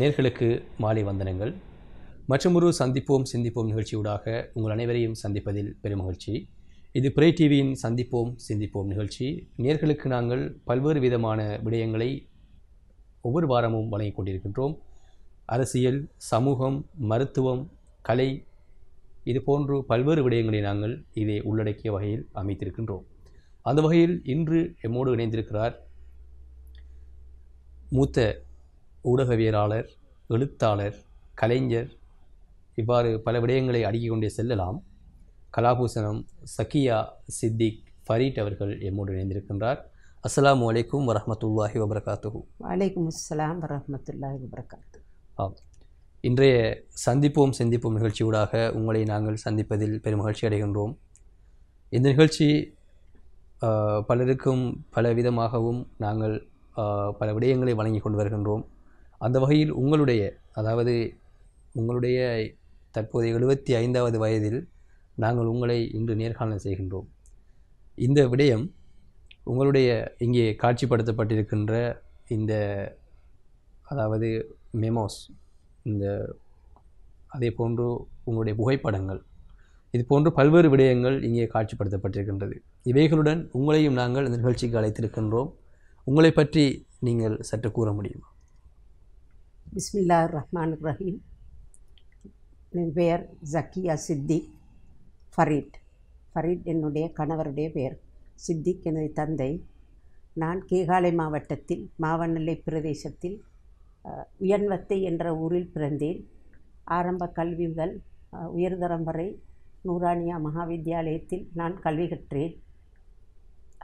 நேர்களுக்கு மாலை வந்தனங்கள் மற்றொரு சந்திப்போம் சிந்திப்போம் நிகழ்ச்சியூடாக உங்கள் அனைவரையும் சந்திப்பதில் பெருமகிழ்ச்சி இது பிரே டிவியின் சந்திப்போம் சிந்திப்போம் நிகழ்ச்சி நேர்களுக்கு நாங்கள் பல்வேறு விதமான விடயங்களை ஒவ்வொரு வாரமும் வழங்கிக் கொண்டிருக்கின்றோம் அரசியல் சமூகம் மருத்துவம் கலை இது போன்று பல்வேறு விடயங்களை நாங்கள் இதை உள்ளடக்கிய வகையில் அமைத்திருக்கின்றோம் அந்த வகையில் இன்று எம்மோடு இணைந்திருக்கிறார் மூத்த ஊடகவியலாளர் எழுத்தாளர் கலைஞர் இவ்வாறு பல விடயங்களை அடுக்கிக் கொண்டே செல்லலாம் கலாபூசணம் சக்கியா சித்திக் ஃபரீட் அவர்கள் எம்மோடு இணைந்திருக்கின்றார் அஸ்லாம் வலைக்கும் வரமத்துல்லாஹி வபரகாத்து வலைக்கும் அஸ்லாம் வரமத்துல்லாஹி வபரகாத்து ஆம் இன்றைய சந்திப்போம் சந்திப்போம் ஊடாக உங்களை நாங்கள் சந்திப்பதில் பெருமகிழ்ச்சி அடைகின்றோம் இந்த நிகழ்ச்சி பலருக்கும் பல விதமாகவும் நாங்கள் பல விடயங்களை வழங்கி கொண்டு வருகின்றோம் அந்த வகையில் உங்களுடைய அதாவது உங்களுடைய தற்போதைய எழுபத்தி ஐந்தாவது வயதில் நாங்கள் உங்களை இன்று நேர்காணல் செய்கின்றோம் இந்த விடயம் உங்களுடைய இங்கே காட்சிப்படுத்தப்பட்டிருக்கின்ற இந்த அதாவது மெமோஸ் இந்த அதே போன்று உங்களுடைய புகைப்படங்கள் இது போன்று பல்வேறு விடயங்கள் இங்கே காட்சிப்படுத்தப்பட்டிருக்கின்றது இவைகளுடன் உங்களையும் நாங்கள் இந்த நிகழ்ச்சிக்கு அழைத்திருக்கின்றோம் உங்களை பற்றி நீங்கள் சற்று கூற முடியுமா பிஸ்மில்லா ரஹ்மான் ரஹீம் என் பெயர் ஜக்கியா சித்திக் ஃபரீத் ஃபரீத் என்னுடைய கணவருடைய பெயர் சித்திக் எனது தந்தை நான் கேகாலை மாவட்டத்தில் மாவனல்லை பிரதேசத்தில் உயர்வத்தை என்ற ஊரில் பிறந்தேன் ஆரம்ப கல்வி முதல் உயர்தரம் வரை நூரானியா மகாவித்யாலயத்தில் நான் கல்வி கற்றேன்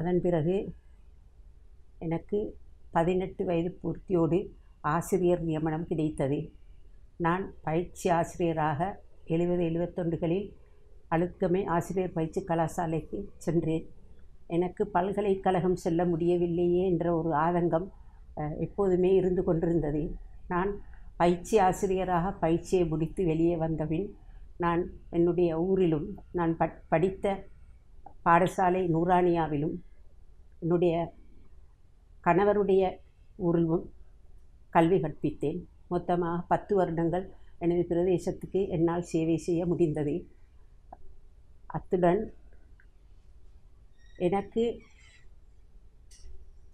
அதன் பிறகு எனக்கு பதினெட்டு வயது பூர்த்தியோடு ஆசிரியர் நியமனம் கிடைத்தது நான் பயிற்சி ஆசிரியராக எழுபது எழுபத்தொன்றுகளில் அழுக்கமே ஆசிரியர் பயிற்சி கலாசாலைக்கு சென்றேன் எனக்கு பல்கலைக்கழகம் செல்ல முடியவில்லையே என்ற ஒரு ஆதங்கம் எப்போதுமே இருந்து கொண்டிருந்தது நான் பயிற்சி ஆசிரியராக பயிற்சியை முடித்து வெளியே வந்தபின் நான் என்னுடைய ஊரிலும் நான் ப படித்த பாடசாலை நூரானியாவிலும் என்னுடைய கணவருடைய ஊரிலும் கல்வி கற்பித்தேன் மொத்தமாக பத்து வருடங்கள் எனது பிரதேசத்துக்கு என்னால் சேவை செய்ய முடிந்தது அத்துடன் எனக்கு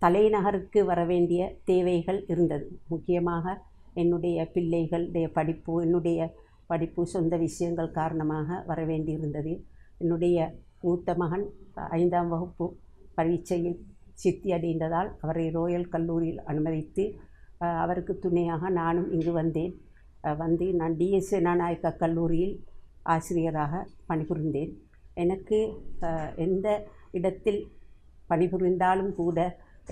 தலைநகருக்கு வர வேண்டிய தேவைகள் இருந்தது முக்கியமாக என்னுடைய பிள்ளைகளுடைய படிப்பு என்னுடைய படிப்பு சொந்த விஷயங்கள் காரணமாக வர வேண்டியிருந்தது என்னுடைய மூத்த மகன் ஐந்தாம் வகுப்பு பரீட்சையில் சித்தி அடைந்ததால் அவரை ரோயல் கல்லூரியில் அனுமதித்து அவருக்கு துணையாக நானும் இங்கு வந்தேன் வந்து நான் டிஎஸ்ஏ நாநாயக்கா கல்லூரியில் ஆசிரியராக பணிபுரிந்தேன் எனக்கு எந்த இடத்தில் பணிபுரிந்தாலும் கூட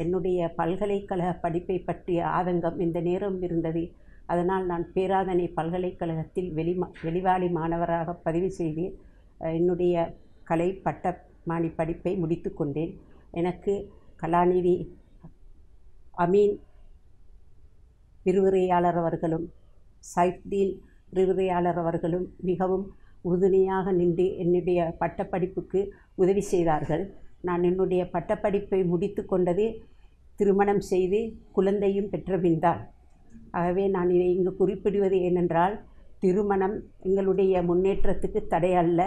என்னுடைய பல்கலைக்கழக படிப்பை பற்றிய ஆதங்கம் இந்த நேரம் இருந்தது அதனால் நான் பேராதனை பல்கலைக்கழகத்தில் வெளி வெளிவாளி மாணவராக பதிவு செய்து என்னுடைய கலை பட்ட மாணி படிப்பை முடித்து கொண்டேன் எனக்கு கலாநிதி அமீன் விரிவுரையாளர் அவர்களும் சைஃப்தீல் விரிவுரையாளர் அவர்களும் மிகவும் உறுதுணையாக நின்று என்னுடைய பட்டப்படிப்புக்கு உதவி செய்தார்கள் நான் என்னுடைய பட்டப்படிப்பை முடித்து கொண்டது திருமணம் செய்து குழந்தையும் பெற்றபின்தான் ஆகவே நான் இதை இங்கு குறிப்பிடுவது ஏனென்றால் திருமணம் எங்களுடைய முன்னேற்றத்துக்கு தடையல்ல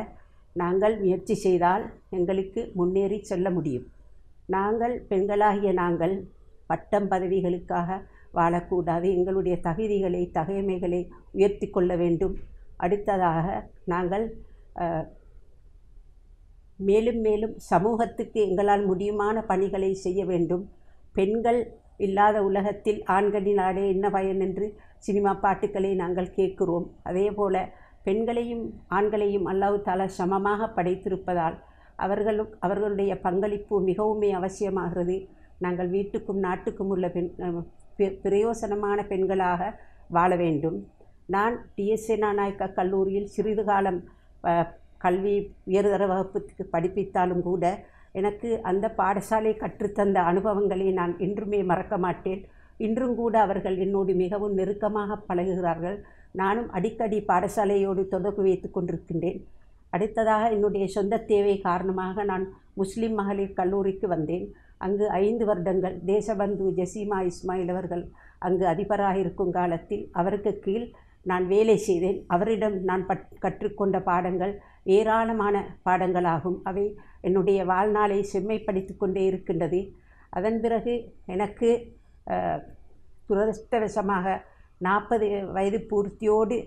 நாங்கள் முயற்சி செய்தால் எங்களுக்கு முன்னேறி செல்ல முடியும் நாங்கள் பெண்களாகிய நாங்கள் பட்டம் பதவிகளுக்காக வாழக்கூடாது எங்களுடைய தகுதிகளை தகைமைகளை உயர்த்தி கொள்ள வேண்டும் அடுத்ததாக நாங்கள் மேலும் மேலும் சமூகத்துக்கு எங்களால் முடியுமான பணிகளை செய்ய வேண்டும் பெண்கள் இல்லாத உலகத்தில் ஆண்களின் ஆடே என்ன பயன் என்று சினிமா பாட்டுக்களை நாங்கள் கேட்கிறோம் அதே போல் பெண்களையும் ஆண்களையும் அல்லாஹு தால சமமாக படைத்திருப்பதால் அவர்களும் அவர்களுடைய பங்களிப்பு மிகவுமே அவசியமாகிறது நாங்கள் வீட்டுக்கும் நாட்டுக்கும் உள்ள பெண் பிரயோசனமான பெண்களாக வாழ வேண்டும் நான் டிஎஸ்ஏ நாநாயக்கா கல்லூரியில் சிறிது காலம் கல்வி உயர்தர வகுப்புக்கு படிப்பித்தாலும் கூட எனக்கு அந்த பாடசாலை கற்றுத்தந்த அனுபவங்களை நான் இன்றுமே மறக்க மாட்டேன் இன்றும் கூட அவர்கள் என்னோடு மிகவும் நெருக்கமாக பழகுகிறார்கள் நானும் அடிக்கடி பாடசாலையோடு தொடர்பு வைத்து கொண்டிருக்கின்றேன் அடுத்ததாக என்னுடைய சொந்த தேவை காரணமாக நான் முஸ்லீம் மகளிர் கல்லூரிக்கு வந்தேன் அங்கு ஐந்து வருடங்கள் தேசபந்து ஜசீமா இஸ்மாயில் அவர்கள் அங்கு அதிபராக இருக்கும் காலத்தில் அவருக்கு கீழ் நான் வேலை செய்தேன் அவரிடம் நான் பட் கற்றுக்கொண்ட பாடங்கள் ஏராளமான பாடங்களாகும் அவை என்னுடைய வாழ்நாளை செம்மைப்படுத்தி கொண்டே இருக்கின்றது அதன் பிறகு எனக்கு துரதிருஷ்டவசமாக நாற்பது வயது பூர்த்தியோடு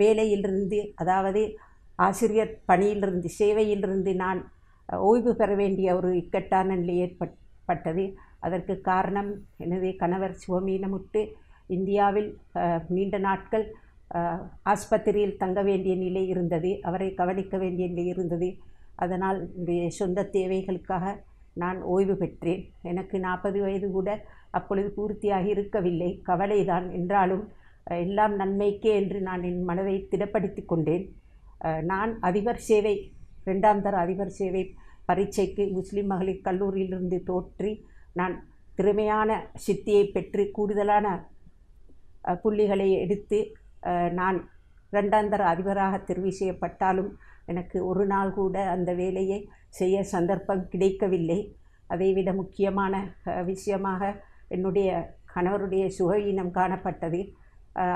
வேலையிலிருந்து அதாவது ஆசிரியர் பணியிலிருந்து சேவையிலிருந்து நான் ஓய்வு பெற வேண்டிய ஒரு இக்கட்டான நிலை ஏற்பட்டது அதற்கு காரணம் எனது கணவர் சிவமீனமுட்டு இந்தியாவில் நீண்ட நாட்கள் ஆஸ்பத்திரியில் தங்க வேண்டிய நிலை இருந்தது அவரை கவனிக்க வேண்டிய நிலை இருந்தது அதனால் என்னுடைய சொந்த தேவைகளுக்காக நான் ஓய்வு பெற்றேன் எனக்கு நாற்பது வயது கூட அப்பொழுது பூர்த்தியாகி இருக்கவில்லை கவலைதான் என்றாலும் எல்லாம் நன்மைக்கே என்று நான் என் மனதை திடப்படுத்தி கொண்டேன் நான் அதிபர் சேவை ரெண்டாம் தர அதிபர் சேவை பரீட்சைக்கு முஸ்லீம் மகளிர் கல்லூரியிலிருந்து தோற்றி நான் திறமையான சித்தியை பெற்று கூடுதலான புள்ளிகளை எடுத்து நான் ரெண்டாந்தர அதிபராக தெரிவு செய்யப்பட்டாலும் எனக்கு ஒரு நாள் கூட அந்த வேலையை செய்ய சந்தர்ப்பம் கிடைக்கவில்லை அதைவிட முக்கியமான விஷயமாக என்னுடைய கணவருடைய சுகவீனம் காணப்பட்டது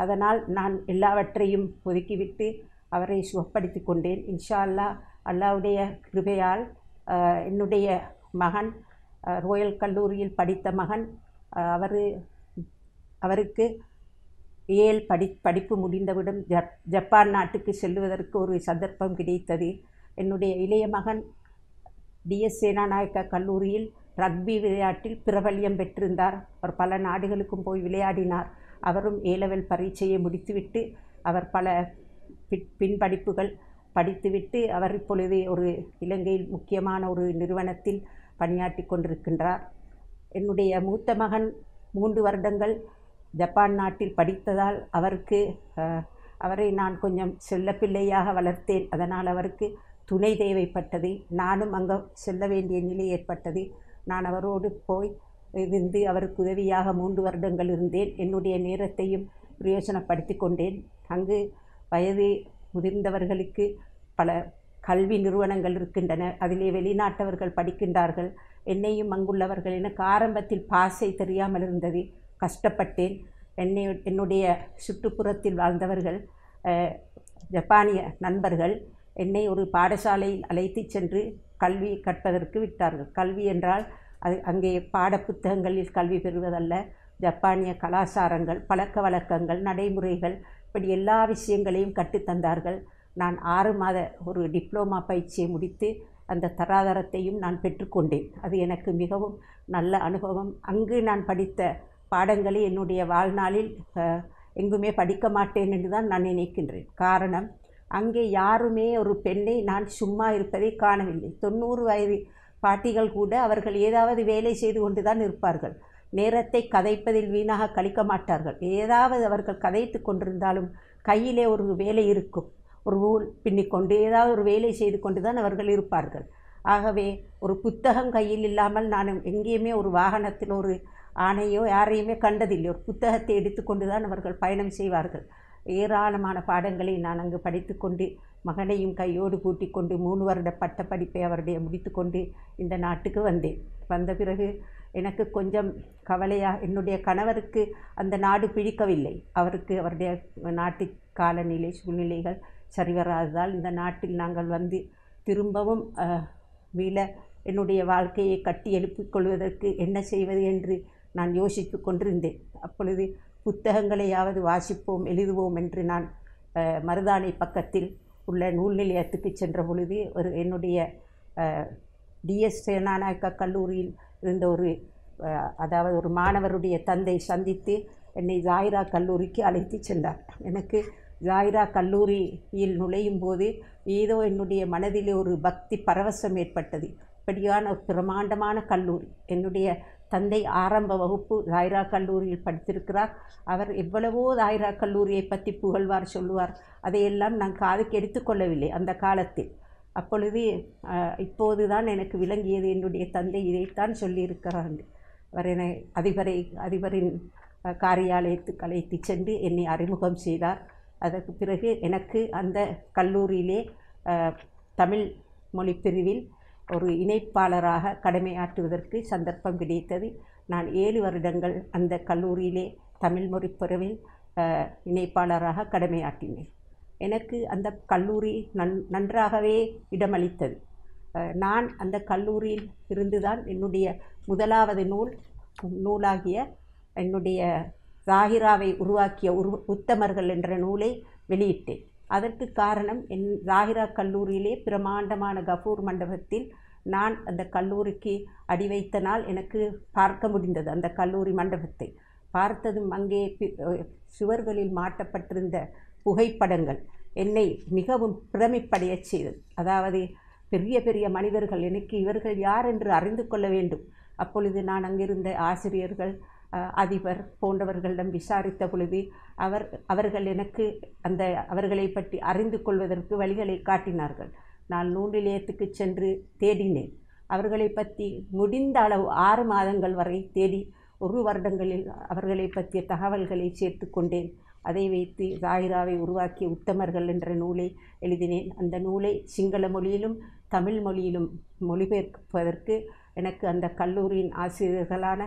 அதனால் நான் எல்லாவற்றையும் ஒதுக்கிவிட்டு அவரை சுகப்படுத்தி கொண்டேன் இன்ஷா அல்லா அல்லாவுடைய கிருபையால் என்னுடைய மகன் ரோயல் கல்லூரியில் படித்த மகன் அவர் அவருக்கு ஏல் படி படிப்பு முடிந்தவுடன் ஜப் ஜப்பான் நாட்டுக்கு செல்வதற்கு ஒரு சந்தர்ப்பம் கிடைத்தது என்னுடைய இளைய மகன் டிஎஸ் சேனாநாயக்க கல்லூரியில் ரக்பி விளையாட்டில் பிரபல்யம் பெற்றிருந்தார் அவர் பல நாடுகளுக்கும் போய் விளையாடினார் அவரும் ஏலவல் பரீட்சையை முடித்துவிட்டு அவர் பல பின்படிப்புகள் படித்துவிட்டு அவர் இப்பொழுது ஒரு இலங்கையில் முக்கியமான ஒரு நிறுவனத்தில் பணியாற்றி கொண்டிருக்கின்றார் என்னுடைய மூத்த மகன் மூன்று வருடங்கள் ஜப்பான் நாட்டில் படித்ததால் அவருக்கு அவரை நான் கொஞ்சம் செல்லப்பிள்ளையாக வளர்த்தேன் அதனால் அவருக்கு துணை தேவைப்பட்டது நானும் அங்கே செல்ல வேண்டிய நிலை ஏற்பட்டது நான் அவரோடு போய் இருந்து அவருக்கு உதவியாக மூன்று வருடங்கள் இருந்தேன் என்னுடைய நேரத்தையும் பிரயோஜனப்படுத்தி கொண்டேன் அங்கு வயது முதிர்ந்தவர்களுக்கு பல கல்வி நிறுவனங்கள் இருக்கின்றன அதிலே வெளிநாட்டவர்கள் படிக்கின்றார்கள் என்னையும் அங்குள்ளவர்கள் எனக்கு ஆரம்பத்தில் பாசை தெரியாமல் இருந்தது கஷ்டப்பட்டேன் என்னை என்னுடைய சுற்றுப்புறத்தில் வாழ்ந்தவர்கள் ஜப்பானிய நண்பர்கள் என்னை ஒரு பாடசாலையில் அழைத்து சென்று கல்வி கற்பதற்கு விட்டார்கள் கல்வி என்றால் அது அங்கே பாட புத்தகங்களில் கல்வி பெறுவதல்ல ஜப்பானிய கலாச்சாரங்கள் பழக்க வழக்கங்கள் நடைமுறைகள் இப்படி எல்லா விஷயங்களையும் கற்றுத்தந்தார்கள் நான் ஆறு மாத ஒரு டிப்ளோமா பயிற்சியை முடித்து அந்த தராதரத்தையும் நான் பெற்றுக்கொண்டேன் அது எனக்கு மிகவும் நல்ல அனுபவம் அங்கு நான் படித்த பாடங்களை என்னுடைய வாழ்நாளில் எங்குமே படிக்க மாட்டேன் என்று தான் நான் நினைக்கின்றேன் காரணம் அங்கே யாருமே ஒரு பெண்ணை நான் சும்மா இருப்பதை காணவில்லை தொண்ணூறு வயது பாட்டிகள் கூட அவர்கள் ஏதாவது வேலை செய்து கொண்டு தான் இருப்பார்கள் நேரத்தை கதைப்பதில் வீணாக கழிக்க மாட்டார்கள் ஏதாவது அவர்கள் கதைத்து கொண்டிருந்தாலும் கையிலே ஒரு வேலை இருக்கும் ஒரு ஊல் பின்னிக்கொண்டு ஏதாவது ஒரு வேலை செய்து கொண்டு தான் அவர்கள் இருப்பார்கள் ஆகவே ஒரு புத்தகம் கையில் இல்லாமல் நான் எங்கேயுமே ஒரு வாகனத்தில் ஒரு ஆணையோ யாரையுமே கண்டதில்லை ஒரு புத்தகத்தை எடுத்துக்கொண்டு தான் அவர்கள் பயணம் செய்வார்கள் ஏராளமான பாடங்களை நான் அங்கு படித்துக்கொண்டு மகனையும் கையோடு கூட்டிக் கொண்டு மூணு வருட பட்ட படிப்பை அவருடைய முடித்துக்கொண்டு இந்த நாட்டுக்கு வந்தேன் வந்த பிறகு எனக்கு கொஞ்சம் கவலையாக என்னுடைய கணவருக்கு அந்த நாடு பிடிக்கவில்லை அவருக்கு அவருடைய நாட்டு காலநிலை சூழ்நிலைகள் சரிவராததால் இந்த நாட்டில் நாங்கள் வந்து திரும்பவும் மீள என்னுடைய வாழ்க்கையை கட்டி எழுப்பிக் கொள்வதற்கு என்ன செய்வது என்று நான் யோசித்து கொண்டிருந்தேன் அப்பொழுது புத்தகங்களையாவது வாசிப்போம் எழுதுவோம் என்று நான் மருதானை பக்கத்தில் உள்ள நூல் நிலையத்துக்கு சென்ற பொழுது ஒரு என்னுடைய டிஎஸ் சேனாநாயக்க கல்லூரியில் இருந்த ஒரு அதாவது ஒரு மாணவருடைய தந்தை சந்தித்து என்னை ஜாயிரா கல்லூரிக்கு அழைத்து சென்றார் எனக்கு ஜாயிரா கல்லூரியில் நுழையும் போது ஏதோ என்னுடைய மனதிலே ஒரு பக்தி பரவசம் ஏற்பட்டது இப்படியான பிரமாண்டமான கல்லூரி என்னுடைய தந்தை ஆரம்ப வகுப்பு ஜாயிரா கல்லூரியில் படித்திருக்கிறார் அவர் எவ்வளவோ ஜாயிரா கல்லூரியை பற்றி புகழ்வார் சொல்லுவார் அதையெல்லாம் நான் காதுக்கு எடுத்துக்கொள்ளவில்லை அந்த காலத்தில் அப்பொழுது இப்போது தான் எனக்கு விளங்கியது என்னுடைய தந்தை இதைத்தான் சொல்லியிருக்கிறாங்க அவரனை அதிபரை அதிபரின் காரியாலயத்துக்கு அழைத்து சென்று என்னை அறிமுகம் செய்தார் அதற்கு பிறகு எனக்கு அந்த கல்லூரியிலே தமிழ் மொழி பிரிவில் ஒரு இணைப்பாளராக கடமையாற்றுவதற்கு சந்தர்ப்பம் கிடைத்தது நான் ஏழு வருடங்கள் அந்த கல்லூரியிலே தமிழ் மொழி பிரிவில் இணைப்பாளராக கடமையாற்றினேன் எனக்கு அந்த கல்லூரி நன் நன்றாகவே இடமளித்தது நான் அந்த கல்லூரியில் இருந்துதான் என்னுடைய முதலாவது நூல் நூலாகிய என்னுடைய ராகிராவை உருவாக்கிய உரு உத்தமர்கள் என்ற நூலை வெளியிட்டேன் அதற்கு காரணம் என் ராகிரா கல்லூரியிலே பிரமாண்டமான கபூர் மண்டபத்தில் நான் அந்த கல்லூரிக்கு அடி வைத்த நாள் எனக்கு பார்க்க முடிந்தது அந்த கல்லூரி மண்டபத்தை பார்த்ததும் அங்கே சுவர்களில் மாட்டப்பட்டிருந்த புகைப்படங்கள் என்னை மிகவும் பிரமிப்படைய செய்தது அதாவது பெரிய பெரிய மனிதர்கள் எனக்கு இவர்கள் யார் என்று அறிந்து கொள்ள வேண்டும் அப்பொழுது நான் அங்கிருந்த ஆசிரியர்கள் அதிபர் போன்றவர்களிடம் விசாரித்த பொழுது அவர் அவர்கள் எனக்கு அந்த அவர்களை பற்றி அறிந்து கொள்வதற்கு வழிகளை காட்டினார்கள் நான் நூல் நிலையத்துக்கு சென்று தேடினேன் அவர்களை பற்றி முடிந்த அளவு ஆறு மாதங்கள் வரை தேடி ஒரு வருடங்களில் அவர்களை பற்றிய தகவல்களை சேர்த்து கொண்டேன் அதை வைத்து சாகிராவை உருவாக்கிய உத்தமர்கள் என்ற நூலை எழுதினேன் அந்த நூலை சிங்கள மொழியிலும் தமிழ் மொழியிலும் மொழிபெயர்ப்பதற்கு எனக்கு அந்த கல்லூரியின் ஆசிரியர்களான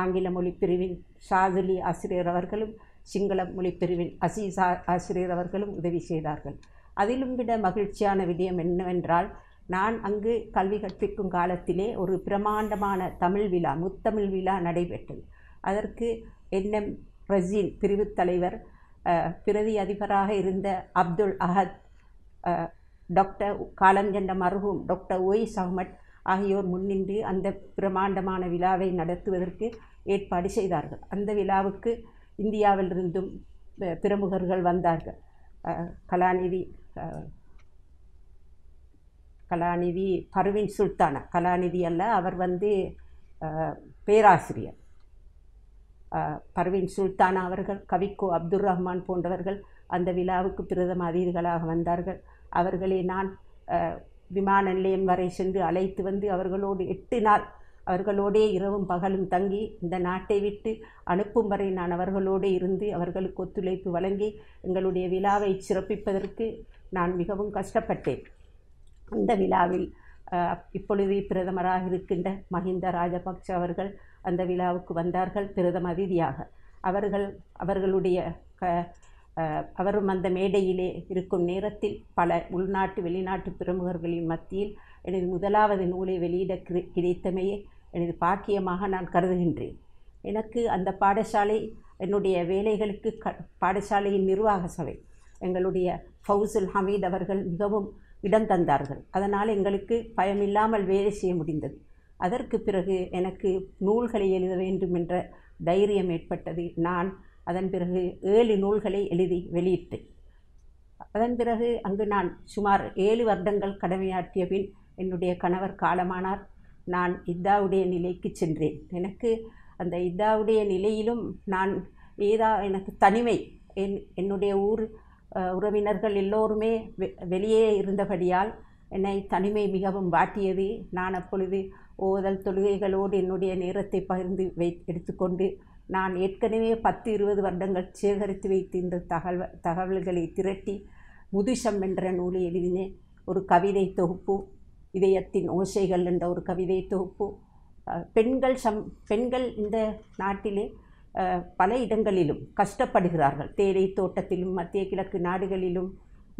ஆங்கில மொழி பிரிவின் ஷாதுலி ஆசிரியர் அவர்களும் சிங்கள மொழி பிரிவின் அசீஸ் ஆசிரியர் அவர்களும் உதவி செய்தார்கள் அதிலும் விட மகிழ்ச்சியான விடயம் என்னவென்றால் நான் அங்கு கல்வி கற்பிக்கும் காலத்திலே ஒரு பிரமாண்டமான தமிழ் விழா முத்தமிழ் விழா நடைபெற்றது அதற்கு என்ன ரெசின் பிரிவுத் தலைவர் பிரதி அதிபராக இருந்த அப்துல் அஹத் டாக்டர் காலஞ்சண்ட மருகும் டாக்டர் ஒய் சஹமட் ஆகியோர் முன்னின்று அந்த பிரமாண்டமான விழாவை நடத்துவதற்கு ஏற்பாடு செய்தார்கள் அந்த விழாவுக்கு இந்தியாவிலிருந்தும் பிரமுகர்கள் வந்தார்கள் கலாநிதி கலாநிதி பர்வின் சுல்தானா கலாநிதி அல்ல அவர் வந்து பேராசிரியர் பர்வீன் சுல்தான் அவர்கள் கவிக்கோ அப்துல் ரஹ்மான் போன்றவர்கள் அந்த விழாவுக்கு பிரதம அதிதிகளாக வந்தார்கள் அவர்களை நான் விமான நிலையம் வரை சென்று அழைத்து வந்து அவர்களோடு எட்டு நாள் அவர்களோடே இரவும் பகலும் தங்கி இந்த நாட்டை விட்டு அனுப்பும் வரை நான் அவர்களோடு இருந்து அவர்களுக்கு ஒத்துழைப்பு வழங்கி எங்களுடைய விழாவை சிறப்பிப்பதற்கு நான் மிகவும் கஷ்டப்பட்டேன் அந்த விழாவில் இப்பொழுது பிரதமராக இருக்கின்ற மஹிந்த ராஜபக்ஷ அவர்கள் அந்த விழாவுக்கு வந்தார்கள் பிரதம அதிதியாக அவர்கள் அவர்களுடைய க அவரும் அந்த மேடையிலே இருக்கும் நேரத்தில் பல உள்நாட்டு வெளிநாட்டு பிரமுகர்களின் மத்தியில் எனது முதலாவது நூலை வெளியிட கிடைத்தமையே எனது பாக்கியமாக நான் கருதுகின்றேன் எனக்கு அந்த பாடசாலை என்னுடைய வேலைகளுக்கு க பாடசாலையின் நிர்வாக சபை எங்களுடைய ஃபவுசுல் ஹமீத் அவர்கள் மிகவும் இடம் தந்தார்கள் அதனால் எங்களுக்கு பயமில்லாமல் வேலை செய்ய முடிந்தது அதற்கு பிறகு எனக்கு நூல்களை எழுத வேண்டும் என்ற தைரியம் ஏற்பட்டது நான் அதன் பிறகு ஏழு நூல்களை எழுதி வெளியிட்டேன் அதன் பிறகு அங்கு நான் சுமார் ஏழு வருடங்கள் கடமையாற்றிய பின் என்னுடைய கணவர் காலமானார் நான் இத்தாவுடைய நிலைக்கு சென்றேன் எனக்கு அந்த இத்தாவுடைய நிலையிலும் நான் ஏதா எனக்கு தனிமை என் என்னுடைய ஊர் உறவினர்கள் எல்லோருமே வெ வெளியே இருந்தபடியால் என்னை தனிமை மிகவும் வாட்டியது நான் அப்பொழுது ஓதல் தொழுகைகளோடு என்னுடைய நேரத்தை பகிர்ந்து வை எடுத்துக்கொண்டு நான் ஏற்கனவே பத்து இருபது வருடங்கள் சேகரித்து வைத்து இந்த தகவல் தகவல்களை திரட்டி முதுஷம் என்ற நூலை எழுதினேன் ஒரு கவிதை தொகுப்பு இதயத்தின் ஓசைகள் என்ற ஒரு கவிதை தொகுப்பு பெண்கள் சம் பெண்கள் இந்த நாட்டிலே பல இடங்களிலும் கஷ்டப்படுகிறார்கள் தேயிலை தோட்டத்திலும் மத்திய கிழக்கு நாடுகளிலும்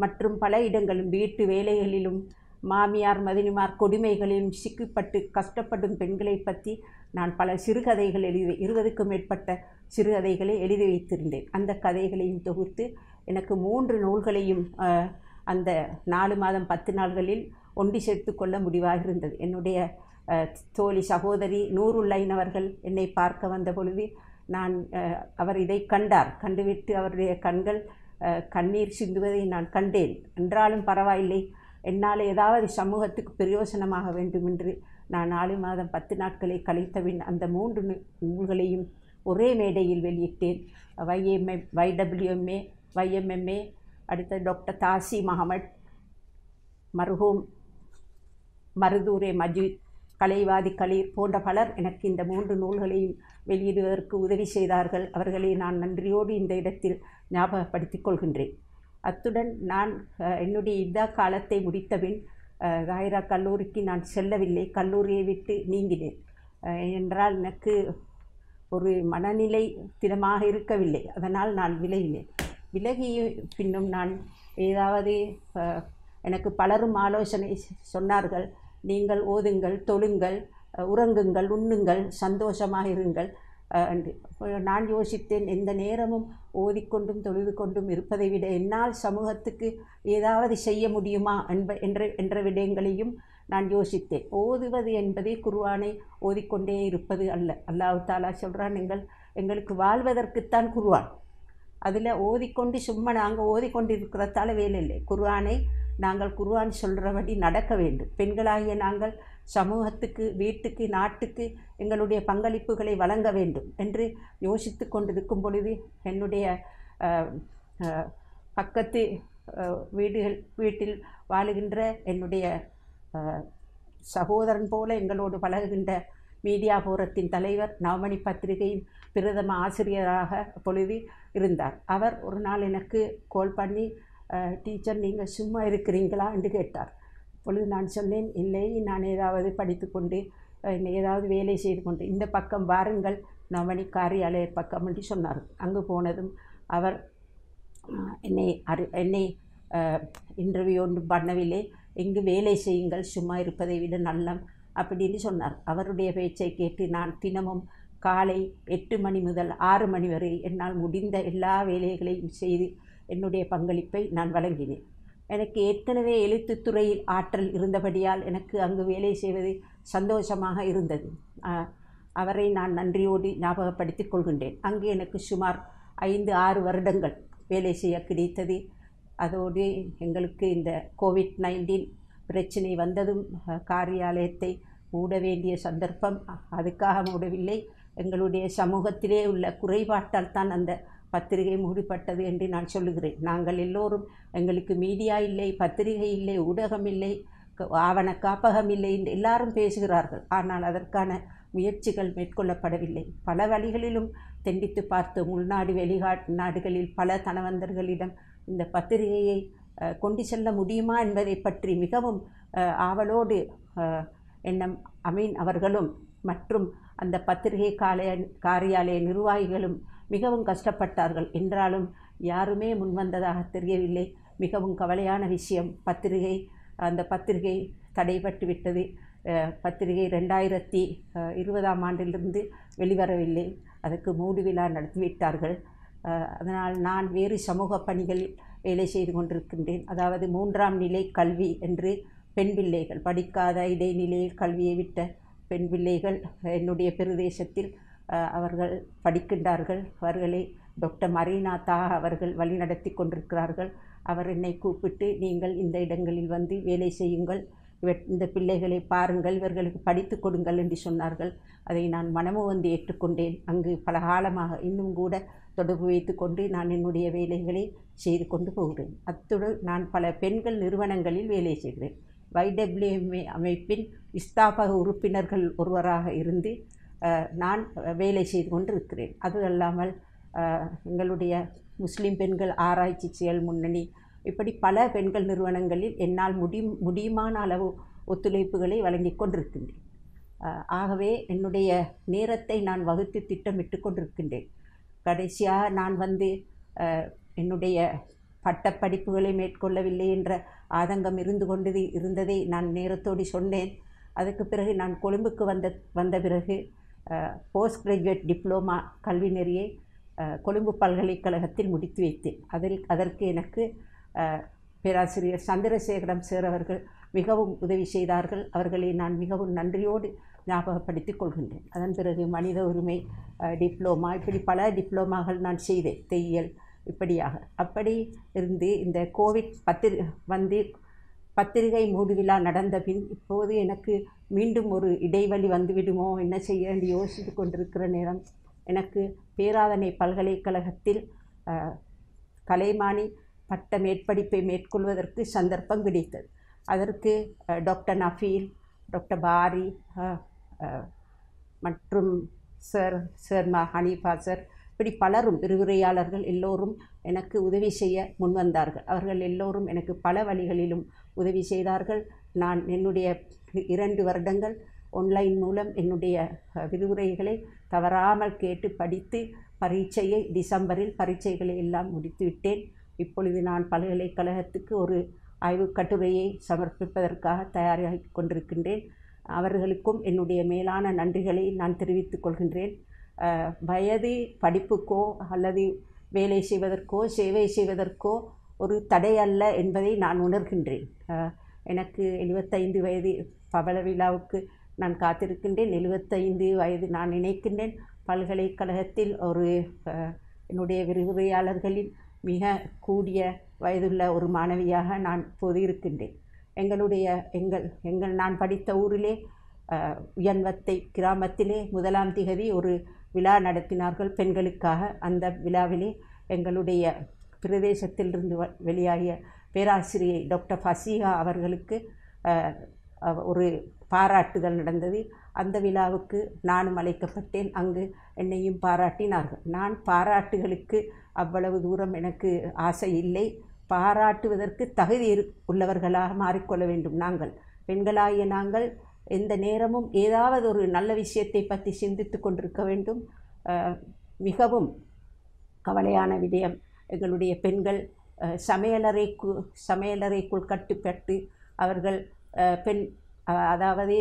மற்றும் பல இடங்களும் வீட்டு வேலைகளிலும் மாமியார் மதினிமார் கொடுமைகளிலும் சிக்கிப்பட்டு கஷ்டப்படும் பெண்களை பற்றி நான் பல சிறுகதைகள் எழுதி இருபதுக்கும் மேற்பட்ட சிறுகதைகளை எழுதி வைத்திருந்தேன் அந்த கதைகளையும் தொகுத்து எனக்கு மூன்று நூல்களையும் அந்த நாலு மாதம் பத்து நாள்களில் ஒண்டி சேர்த்து கொள்ள முடிவாக இருந்தது என்னுடைய தோழி சகோதரி நூறு உள்ளவர்கள் என்னை பார்க்க வந்த பொழுது நான் அவர் இதை கண்டார் கண்டுவிட்டு அவருடைய கண்கள் கண்ணீர் சிந்துவதை நான் கண்டேன் என்றாலும் பரவாயில்லை என்னால் ஏதாவது சமூகத்துக்கு பிரயோசனமாக வேண்டும் என்று நான் நாலு மாதம் பத்து நாட்களை கழித்தபின் அந்த மூன்று நூல்களையும் ஒரே மேடையில் வெளியிட்டேன் வைஎம்எம் வைடபிள்யூஎம்ஏ வைஎம்எம்ஏ அடுத்த டாக்டர் தாசி மஹமட் மருகோம் மருதூரே மஜித் கலைவாதி கலீர் போன்ற பலர் எனக்கு இந்த மூன்று நூல்களையும் வெளியிடுவதற்கு உதவி செய்தார்கள் அவர்களை நான் நன்றியோடு இந்த இடத்தில் ஞாபகப்படுத்திக் கொள்கின்றேன் அத்துடன் நான் என்னுடைய இதா காலத்தை முடித்தபின் காயிரா கல்லூரிக்கு நான் செல்லவில்லை கல்லூரியை விட்டு நீங்கினேன் என்றால் எனக்கு ஒரு மனநிலை திடமாக இருக்கவில்லை அதனால் நான் விலகினேன் விலகிய பின்னும் நான் ஏதாவது எனக்கு பலரும் ஆலோசனை சொன்னார்கள் நீங்கள் ஓதுங்கள் தொழுங்கள் உறங்குங்கள் உண்ணுங்கள் சந்தோஷமாக இருங்கள் என்று நான் யோசித்தேன் எந்த நேரமும் ஓதிக்கொண்டும் தொழுது கொண்டும் இருப்பதை விட என்னால் சமூகத்துக்கு ஏதாவது செய்ய முடியுமா என்ப என்ற என்ற விடயங்களையும் நான் யோசித்தேன் ஓதுவது என்பதே குருவானை ஓதிக்கொண்டே இருப்பது அல்ல அல்லாஹு தாலா சொல்கிறான் எங்கள் எங்களுக்கு வாழ்வதற்குத்தான் குருவான் அதில் ஓதிக்கொண்டு சும்மா நாங்கள் ஓதிக்கொண்டு இருக்கிறதால வேலை இல்லை குருவானை நாங்கள் குருவான் சொல்கிறபடி நடக்க வேண்டும் பெண்களாகிய நாங்கள் சமூகத்துக்கு வீட்டுக்கு நாட்டுக்கு எங்களுடைய பங்களிப்புகளை வழங்க வேண்டும் என்று யோசித்து கொண்டிருக்கும் பொழுது என்னுடைய பக்கத்து வீடுகள் வீட்டில் வாழுகின்ற என்னுடைய சகோதரன் போல எங்களோடு பழகுகின்ற மீடியா போரத்தின் தலைவர் நவமணி பத்திரிகையின் பிரதம ஆசிரியராக பொழுது இருந்தார் அவர் ஒரு நாள் எனக்கு கால் பண்ணி டீச்சர் நீங்கள் சும்மா இருக்கிறீங்களா என்று கேட்டார் பொழுது நான் சொன்னேன் இல்லை நான் ஏதாவது படித்து கொண்டு ஏதாவது வேலை செய்து கொண்டு இந்த பக்கம் வாருங்கள் நவணி காரியாலய பக்கம் என்று சொன்னார் அங்கு போனதும் அவர் என்னை அரு என்னை இன்டர்வியூ ஒன்றும் பண்ணவில்லை இங்கு வேலை செய்யுங்கள் சும்மா இருப்பதை விட நல்லம் அப்படின்னு சொன்னார் அவருடைய பேச்சை கேட்டு நான் தினமும் காலை எட்டு மணி முதல் ஆறு மணி வரை என்னால் முடிந்த எல்லா வேலைகளையும் செய்து என்னுடைய பங்களிப்பை நான் வழங்கினேன் எனக்கு ஏற்கனவே எழுத்துத்துறையில் ஆற்றல் இருந்தபடியால் எனக்கு அங்கு வேலை செய்வது சந்தோஷமாக இருந்தது அவரை நான் நன்றியோடு ஞாபகப்படுத்திக் கொள்கின்றேன் அங்கு எனக்கு சுமார் ஐந்து ஆறு வருடங்கள் வேலை செய்ய கிடைத்தது அதோடு எங்களுக்கு இந்த கோவிட் நைன்டீன் பிரச்சனை வந்ததும் காரியாலயத்தை மூட வேண்டிய சந்தர்ப்பம் அதுக்காக மூடவில்லை எங்களுடைய சமூகத்திலே உள்ள குறைபாட்டால் தான் அந்த பத்திரிகை மூடிப்பட்டது என்று நான் சொல்லுகிறேன் நாங்கள் எல்லோரும் எங்களுக்கு மீடியா இல்லை பத்திரிகை இல்லை ஊடகம் இல்லை ஆவண காப்பகம் இல்லை என்று எல்லாரும் பேசுகிறார்கள் ஆனால் அதற்கான முயற்சிகள் மேற்கொள்ளப்படவில்லை பல வழிகளிலும் தெண்டித்து பார்த்து உள்நாடு வெளிகா நாடுகளில் பல தனவந்தர்களிடம் இந்த பத்திரிகையை கொண்டு செல்ல முடியுமா என்பதை பற்றி மிகவும் ஆவலோடு எண்ணம் அமீன் அவர்களும் மற்றும் அந்த பத்திரிகை காலைய காரியாலய நிர்வாகிகளும் மிகவும் கஷ்டப்பட்டார்கள் என்றாலும் யாருமே முன்வந்ததாக தெரியவில்லை மிகவும் கவலையான விஷயம் பத்திரிகை அந்த பத்திரிகை தடைபட்டு விட்டது பத்திரிகை ரெண்டாயிரத்தி இருபதாம் ஆண்டிலிருந்து வெளிவரவில்லை அதுக்கு மூடு விழா நடத்திவிட்டார்கள் அதனால் நான் வேறு சமூக பணிகள் வேலை செய்து கொண்டிருக்கின்றேன் அதாவது மூன்றாம் நிலை கல்வி என்று பெண் பிள்ளைகள் படிக்காத இடைநிலையில் கல்வியை விட்ட பெண் பிள்ளைகள் என்னுடைய பிரதேசத்தில் அவர்கள் படிக்கின்றார்கள் அவர்களை டாக்டர் தா அவர்கள் வழிநடத்தி கொண்டிருக்கிறார்கள் அவர் என்னை கூப்பிட்டு நீங்கள் இந்த இடங்களில் வந்து வேலை செய்யுங்கள் இந்த பிள்ளைகளை பாருங்கள் இவர்களுக்கு படித்து கொடுங்கள் என்று சொன்னார்கள் அதை நான் மனமு வந்து ஏற்றுக்கொண்டேன் அங்கு பல காலமாக இன்னும் கூட தொடர்பு வைத்து கொண்டு நான் என்னுடைய வேலைகளை செய்து கொண்டு போகிறேன் அத்துடன் நான் பல பெண்கள் நிறுவனங்களில் வேலை செய்கிறேன் வைடபிள்யூஎம்ஏ அமைப்பின் இஸ்தாபக உறுப்பினர்கள் ஒருவராக இருந்து நான் வேலை செய்து கொண்டிருக்கிறேன் அது அல்லாமல் எங்களுடைய முஸ்லீம் பெண்கள் ஆராய்ச்சி செயல் முன்னணி இப்படி பல பெண்கள் நிறுவனங்களில் என்னால் முடி முடியுமான அளவு ஒத்துழைப்புகளை வழங்கி கொண்டிருக்கின்றேன் ஆகவே என்னுடைய நேரத்தை நான் வகுத்து திட்டமிட்டு கொண்டிருக்கின்றேன் கடைசியாக நான் வந்து என்னுடைய பட்டப்படிப்புகளை மேற்கொள்ளவில்லை என்ற ஆதங்கம் இருந்து கொண்டது இருந்ததை நான் நேரத்தோடு சொன்னேன் அதுக்கு பிறகு நான் கொழும்புக்கு வந்த வந்த பிறகு போஸ்ட் கிராஜுவேட் டிப்ளோமா கல்வி நெறியை கொழும்பு பல்கலைக்கழகத்தில் முடித்து வைத்தேன் அதில் அதற்கு எனக்கு பேராசிரியர் சந்திரசேகரம் சார் அவர்கள் மிகவும் உதவி செய்தார்கள் அவர்களை நான் மிகவும் நன்றியோடு ஞாபகப்படுத்தி கொள்கின்றேன் அதன் பிறகு மனித உரிமை டிப்ளோமா இப்படி பல டிப்ளோமாக்கள் நான் செய்தேன் தெய்யல் இப்படியாக அப்படி இருந்து இந்த கோவிட் பத்து வந்து பத்திரிகை மூடுவிழா நடந்த பின் இப்போது எனக்கு மீண்டும் ஒரு இடைவெளி வந்துவிடுமோ என்ன செய்ய என்று யோசித்து கொண்டிருக்கிற நேரம் எனக்கு பேராதனை பல்கலைக்கழகத்தில் கலைமானி பட்ட மேற்படிப்பை மேற்கொள்வதற்கு சந்தர்ப்பம் கிடைத்தது அதற்கு டாக்டர் நஃபீல் டாக்டர் பாரி மற்றும் சார் சார் ஹனீஃபா சார் இப்படி பலரும் விரிவுரையாளர்கள் எல்லோரும் எனக்கு உதவி செய்ய முன்வந்தார்கள் அவர்கள் எல்லோரும் எனக்கு பல வழிகளிலும் உதவி செய்தார்கள் நான் என்னுடைய இரண்டு வருடங்கள் ஒன்லைன் மூலம் என்னுடைய விரிவுரைகளை தவறாமல் கேட்டு படித்து பரீட்சையை டிசம்பரில் பரீட்சைகளை எல்லாம் முடித்துவிட்டேன் இப்பொழுது நான் பல்கலைக்கழகத்துக்கு ஒரு ஆய்வுக் கட்டுரையை சமர்ப்பிப்பதற்காக தயாராகி கொண்டிருக்கின்றேன் அவர்களுக்கும் என்னுடைய மேலான நன்றிகளை நான் தெரிவித்துக் கொள்கின்றேன் வயது படிப்புக்கோ அல்லது வேலை செய்வதற்கோ சேவை செய்வதற்கோ ஒரு தடை அல்ல என்பதை நான் உணர்கின்றேன் எனக்கு எழுபத்தைந்து வயது பவள விழாவுக்கு நான் காத்திருக்கின்றேன் எழுபத்தைந்து வயது நான் நினைக்கின்றேன் பல்கலைக்கழகத்தில் ஒரு என்னுடைய விரிவுரையாளர்களின் மிக கூடிய வயதுள்ள ஒரு மாணவியாக நான் இப்போது இருக்கின்றேன் எங்களுடைய எங்கள் எங்கள் நான் படித்த ஊரிலே உயன்வத்தை கிராமத்திலே முதலாம் திகதி ஒரு விழா நடத்தினார்கள் பெண்களுக்காக அந்த விழாவிலே எங்களுடைய பிரதேசத்திலிருந்து வெளியாகிய பேராசிரியை டாக்டர் ஃபசீஹா அவர்களுக்கு ஒரு பாராட்டுதல் நடந்தது அந்த விழாவுக்கு நானும் அழைக்கப்பட்டேன் அங்கு என்னையும் பாராட்டினார்கள் நான் பாராட்டுகளுக்கு அவ்வளவு தூரம் எனக்கு ஆசை இல்லை பாராட்டுவதற்கு தகுதி உள்ளவர்களாக மாறிக்கொள்ள வேண்டும் நாங்கள் பெண்களாகிய நாங்கள் எந்த நேரமும் ஏதாவது ஒரு நல்ல விஷயத்தை பற்றி சிந்தித்து கொண்டிருக்க வேண்டும் மிகவும் கவலையான விடயம் எங்களுடைய பெண்கள் சமையலறைக்கு சமையலறைக்குள் கட்டுப்பட்டு அவர்கள் பெண் அதாவது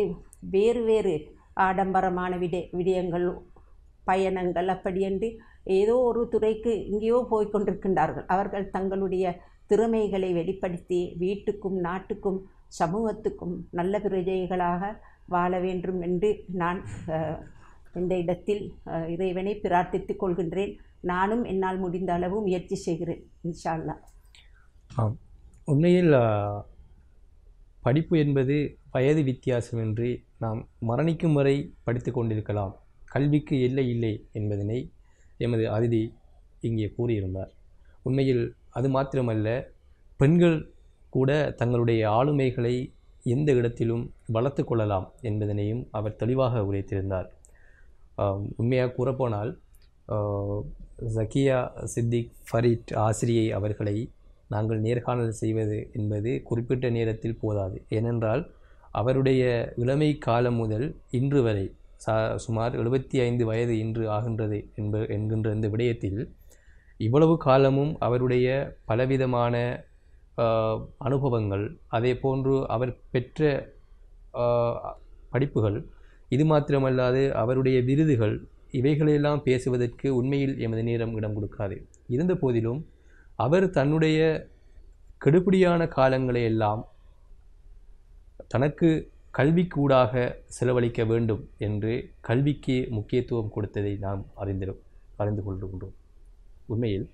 வேறு வேறு ஆடம்பரமான விட விடயங்கள் பயணங்கள் அப்படியென்று ஏதோ ஒரு துறைக்கு போய் கொண்டிருக்கின்றார்கள் அவர்கள் தங்களுடைய திறமைகளை வெளிப்படுத்தி வீட்டுக்கும் நாட்டுக்கும் சமூகத்துக்கும் நல்ல பிரஜைகளாக வாழ வேண்டும் என்று நான் இந்த இடத்தில் இறைவனை பிரார்த்தித்து கொள்கின்றேன் நானும் என்னால் முடிந்த அளவு முயற்சி செய்கிறேன் இன்ஷா ஆம் உண்மையில் படிப்பு என்பது வயது வித்தியாசமின்றி நாம் மரணிக்கும் வரை படித்து கொண்டிருக்கலாம் கல்விக்கு இல்லை இல்லை என்பதனை எமது அதிதி இங்கே கூறியிருந்தார் உண்மையில் அது மாத்திரமல்ல பெண்கள் கூட தங்களுடைய ஆளுமைகளை எந்த இடத்திலும் வளர்த்து கொள்ளலாம் என்பதனையும் அவர் தெளிவாக உரைத்திருந்தார் உண்மையாக கூறப்போனால் ஜக்கியா சித்திக் ஃபரீத் ஆசிரியை அவர்களை நாங்கள் நேர்காணல் செய்வது என்பது குறிப்பிட்ட நேரத்தில் போதாது ஏனென்றால் அவருடைய இளமை காலம் முதல் இன்று வரை சா சுமார் எழுபத்தி ஐந்து வயது இன்று ஆகின்றது என்ப என்கின்ற இந்த விடயத்தில் இவ்வளவு காலமும் அவருடைய பலவிதமான அனுபவங்கள் அதே போன்று அவர் பெற்ற படிப்புகள் இது மாத்திரமல்லாது அவருடைய விருதுகள் இவைகளையெல்லாம் பேசுவதற்கு உண்மையில் எமது நேரம் இடம் கொடுக்காது இருந்த போதிலும் அவர் தன்னுடைய கெடுபிடியான காலங்களை எல்லாம் தனக்கு கல்விக்கூடாக செலவழிக்க வேண்டும் என்று கல்விக்கு முக்கியத்துவம் கொடுத்ததை நாம் அறிந்திடும் அறிந்து கொள்கின்றோம் உண்மையில்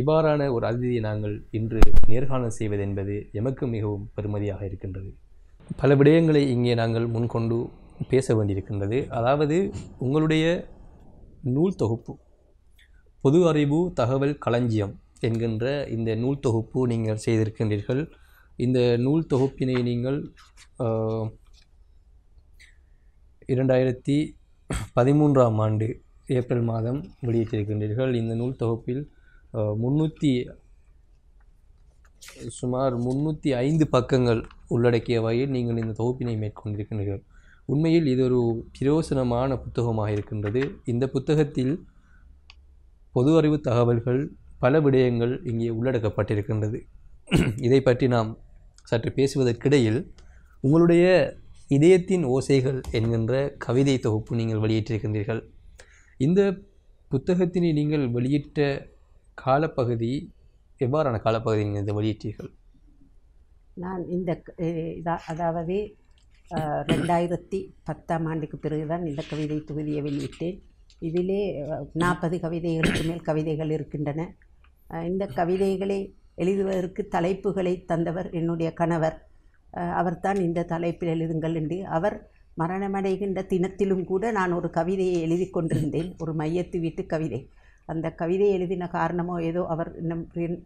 இவ்வாறான ஒரு அதிதியை நாங்கள் இன்று நேர்காணல் செய்வது என்பது எமக்கு மிகவும் பெருமதியாக இருக்கின்றது பல விடயங்களை இங்கே நாங்கள் முன்கொண்டு பேச வேண்டியிருக்கின்றது அதாவது உங்களுடைய நூல் தொகுப்பு பொது அறிவு தகவல் களஞ்சியம் என்கின்ற இந்த நூல் தொகுப்பு நீங்கள் செய்திருக்கின்றீர்கள் இந்த நூல் தொகுப்பினை நீங்கள் இரண்டாயிரத்தி பதிமூன்றாம் ஆண்டு ஏப்ரல் மாதம் வெளியிட்டிருக்கின்றீர்கள் இந்த நூல் தொகுப்பில் முன்னூற்றி சுமார் முன்னூற்றி ஐந்து பக்கங்கள் உள்ளடக்கிய வகையில் நீங்கள் இந்த தொகுப்பினை மேற்கொண்டிருக்கின்றீர்கள் உண்மையில் இது ஒரு பிரயோசனமான புத்தகமாக இருக்கின்றது இந்த புத்தகத்தில் பொது அறிவு தகவல்கள் பல விடயங்கள் இங்கே உள்ளடக்கப்பட்டிருக்கின்றது இதை பற்றி நாம் சற்று பேசுவதற்கிடையில் உங்களுடைய இதயத்தின் ஓசைகள் என்கின்ற கவிதை தொகுப்பு நீங்கள் வெளியிட்டிருக்கின்றீர்கள் இந்த புத்தகத்தினை நீங்கள் வெளியிட்ட காலப்பகுதி எவ்வாறான காலப்பகுதி நீங்கள் இதை வெளியிட்டீர்கள் நான் இந்த அதாவது ரெண்டாயிரத்தி பத்தாம் ஆண்டுக்கு பிறகுதான் இந்த கவிதை தொகுதியை வெளியிட்டேன் இதிலே நாற்பது கவிதைகளுக்கு மேல் கவிதைகள் இருக்கின்றன இந்த கவிதைகளை எழுதுவதற்கு தலைப்புகளை தந்தவர் என்னுடைய கணவர் அவர்தான் இந்த தலைப்பில் எழுதுங்கள் என்று அவர் மரணமடைகின்ற தினத்திலும் கூட நான் ஒரு கவிதையை எழுதி கொண்டிருந்தேன் ஒரு மையத்து வீட்டு கவிதை அந்த கவிதை எழுதின காரணமோ ஏதோ அவர் இன்னும்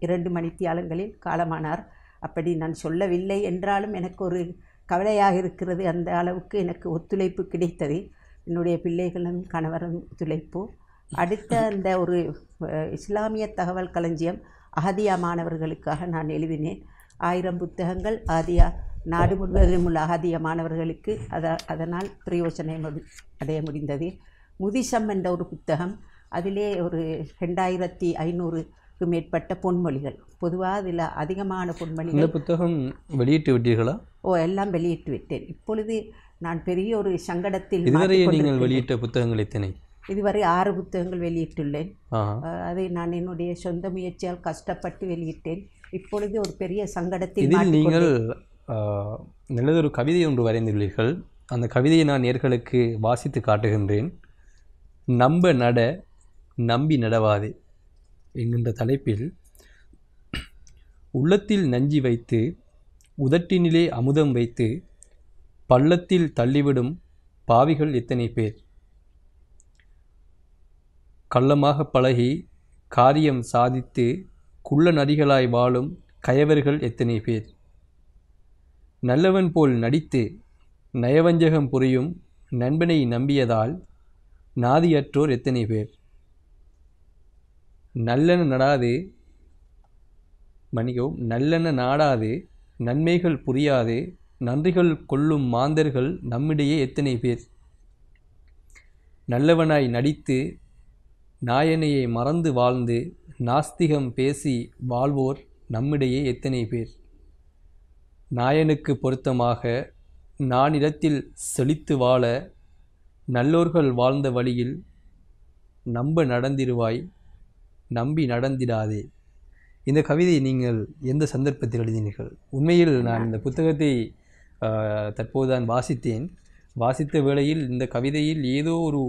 இரண்டு மணித்தியாலங்களில் காலமானார் அப்படி நான் சொல்லவில்லை என்றாலும் எனக்கு ஒரு கவலையாக இருக்கிறது அந்த அளவுக்கு எனக்கு ஒத்துழைப்பு கிடைத்தது என்னுடைய பிள்ளைகளும் கணவரும் ஒத்துழைப்பு அடுத்த அந்த ஒரு இஸ்லாமிய தகவல் களஞ்சியம் அகதியா மாணவர்களுக்காக நான் எழுதினேன் ஆயிரம் புத்தகங்கள் ஆதியா நாடு முழுவதும் உள்ள அகதிய மாணவர்களுக்கு அதை அதனால் பிரயோஜனம் அடைய முடிந்தது முதிசம் என்ற ஒரு புத்தகம் அதிலே ஒரு ரெண்டாயிரத்தி ஐநூறு மேற்பட்ட பொன்மொழிகள் பொதுவாக அதில் அதிகமான பொன்மொழிகள் இந்த புத்தகம் வெளியிட்டு விட்டீர்களா ஓ எல்லாம் வெளியிட்டு விட்டேன் இப்பொழுது நான் பெரிய ஒரு சங்கடத்தில் இதுவரை நீங்கள் வெளியிட்ட புத்தகங்கள் எத்தனை இதுவரை ஆறு புத்தகங்கள் வெளியிட்டுள்ளேன் அதை நான் என்னுடைய சொந்த முயற்சியால் கஷ்டப்பட்டு வெளியிட்டேன் இப்பொழுது ஒரு பெரிய சங்கடத்தில் நீங்கள் நல்லதொரு கவிதை ஒன்று வரைந்துள்ளீர்கள் அந்த கவிதையை நான் நேர்களுக்கு வாசித்து காட்டுகின்றேன் நம்ப நட நம்பி நடவாதே என்கின்ற தலைப்பில் உள்ளத்தில் நஞ்சி வைத்து உதட்டினிலே அமுதம் வைத்து பள்ளத்தில் தள்ளிவிடும் பாவிகள் எத்தனை பேர் கள்ளமாக பழகி காரியம் சாதித்து குள்ள நரிகளாய் வாழும் கயவர்கள் எத்தனை பேர் நல்லவன் போல் நடித்து நயவஞ்சகம் புரியும் நண்பனை நம்பியதால் நாதியற்றோர் எத்தனை பேர் நல்லெண்ண நடாதே மன்னிக்கவும் நல்லெண்ண நாடாதே நன்மைகள் புரியாதே நன்றிகள் கொள்ளும் மாந்தர்கள் நம்மிடையே எத்தனை பேர் நல்லவனாய் நடித்து நாயனையை மறந்து வாழ்ந்து நாஸ்திகம் பேசி வாழ்வோர் நம்மிடையே எத்தனை பேர் நாயனுக்கு பொருத்தமாக நானிடத்தில் செழித்து வாழ நல்லோர்கள் வாழ்ந்த வழியில் நம்ப நடந்திருவாய் நம்பி நடந்திடாதே இந்த கவிதையை நீங்கள் எந்த சந்தர்ப்பத்தில் எழுதினீர்கள் உண்மையில் நான் இந்த புத்தகத்தை தற்போது தான் வாசித்தேன் வாசித்த வேளையில் இந்த கவிதையில் ஏதோ ஒரு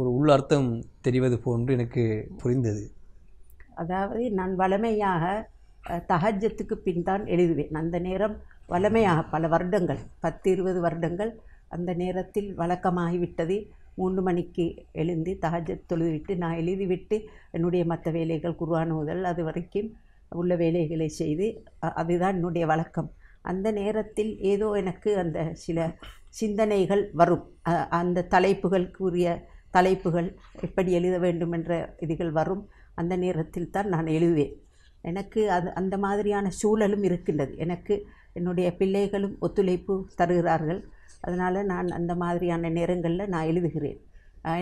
ஒரு உள்ளர்த்தம் தெரிவது போன்று எனக்கு புரிந்தது அதாவது நான் வளமையாக தகஜத்துக்கு பின் தான் எழுதுவேன் அந்த நேரம் வளமையாக பல வருடங்கள் பத்து இருபது வருடங்கள் அந்த நேரத்தில் வழக்கமாகிவிட்டது மூன்று மணிக்கு எழுந்து தகஜத் தொழுதுவிட்டு நான் எழுதிவிட்டு என்னுடைய மற்ற வேலைகள் குருவானுதல் அது வரைக்கும் உள்ள வேலைகளை செய்து அதுதான் என்னுடைய வழக்கம் அந்த நேரத்தில் ஏதோ எனக்கு அந்த சில சிந்தனைகள் வரும் அந்த தலைப்புகளுக்குரிய தலைப்புகள் எப்படி எழுத வேண்டும் என்ற இதுகள் வரும் அந்த நேரத்தில் தான் நான் எழுதுவேன் எனக்கு அது அந்த மாதிரியான சூழலும் இருக்கின்றது எனக்கு என்னுடைய பிள்ளைகளும் ஒத்துழைப்பு தருகிறார்கள் அதனால் நான் அந்த மாதிரியான நேரங்களில் நான் எழுதுகிறேன்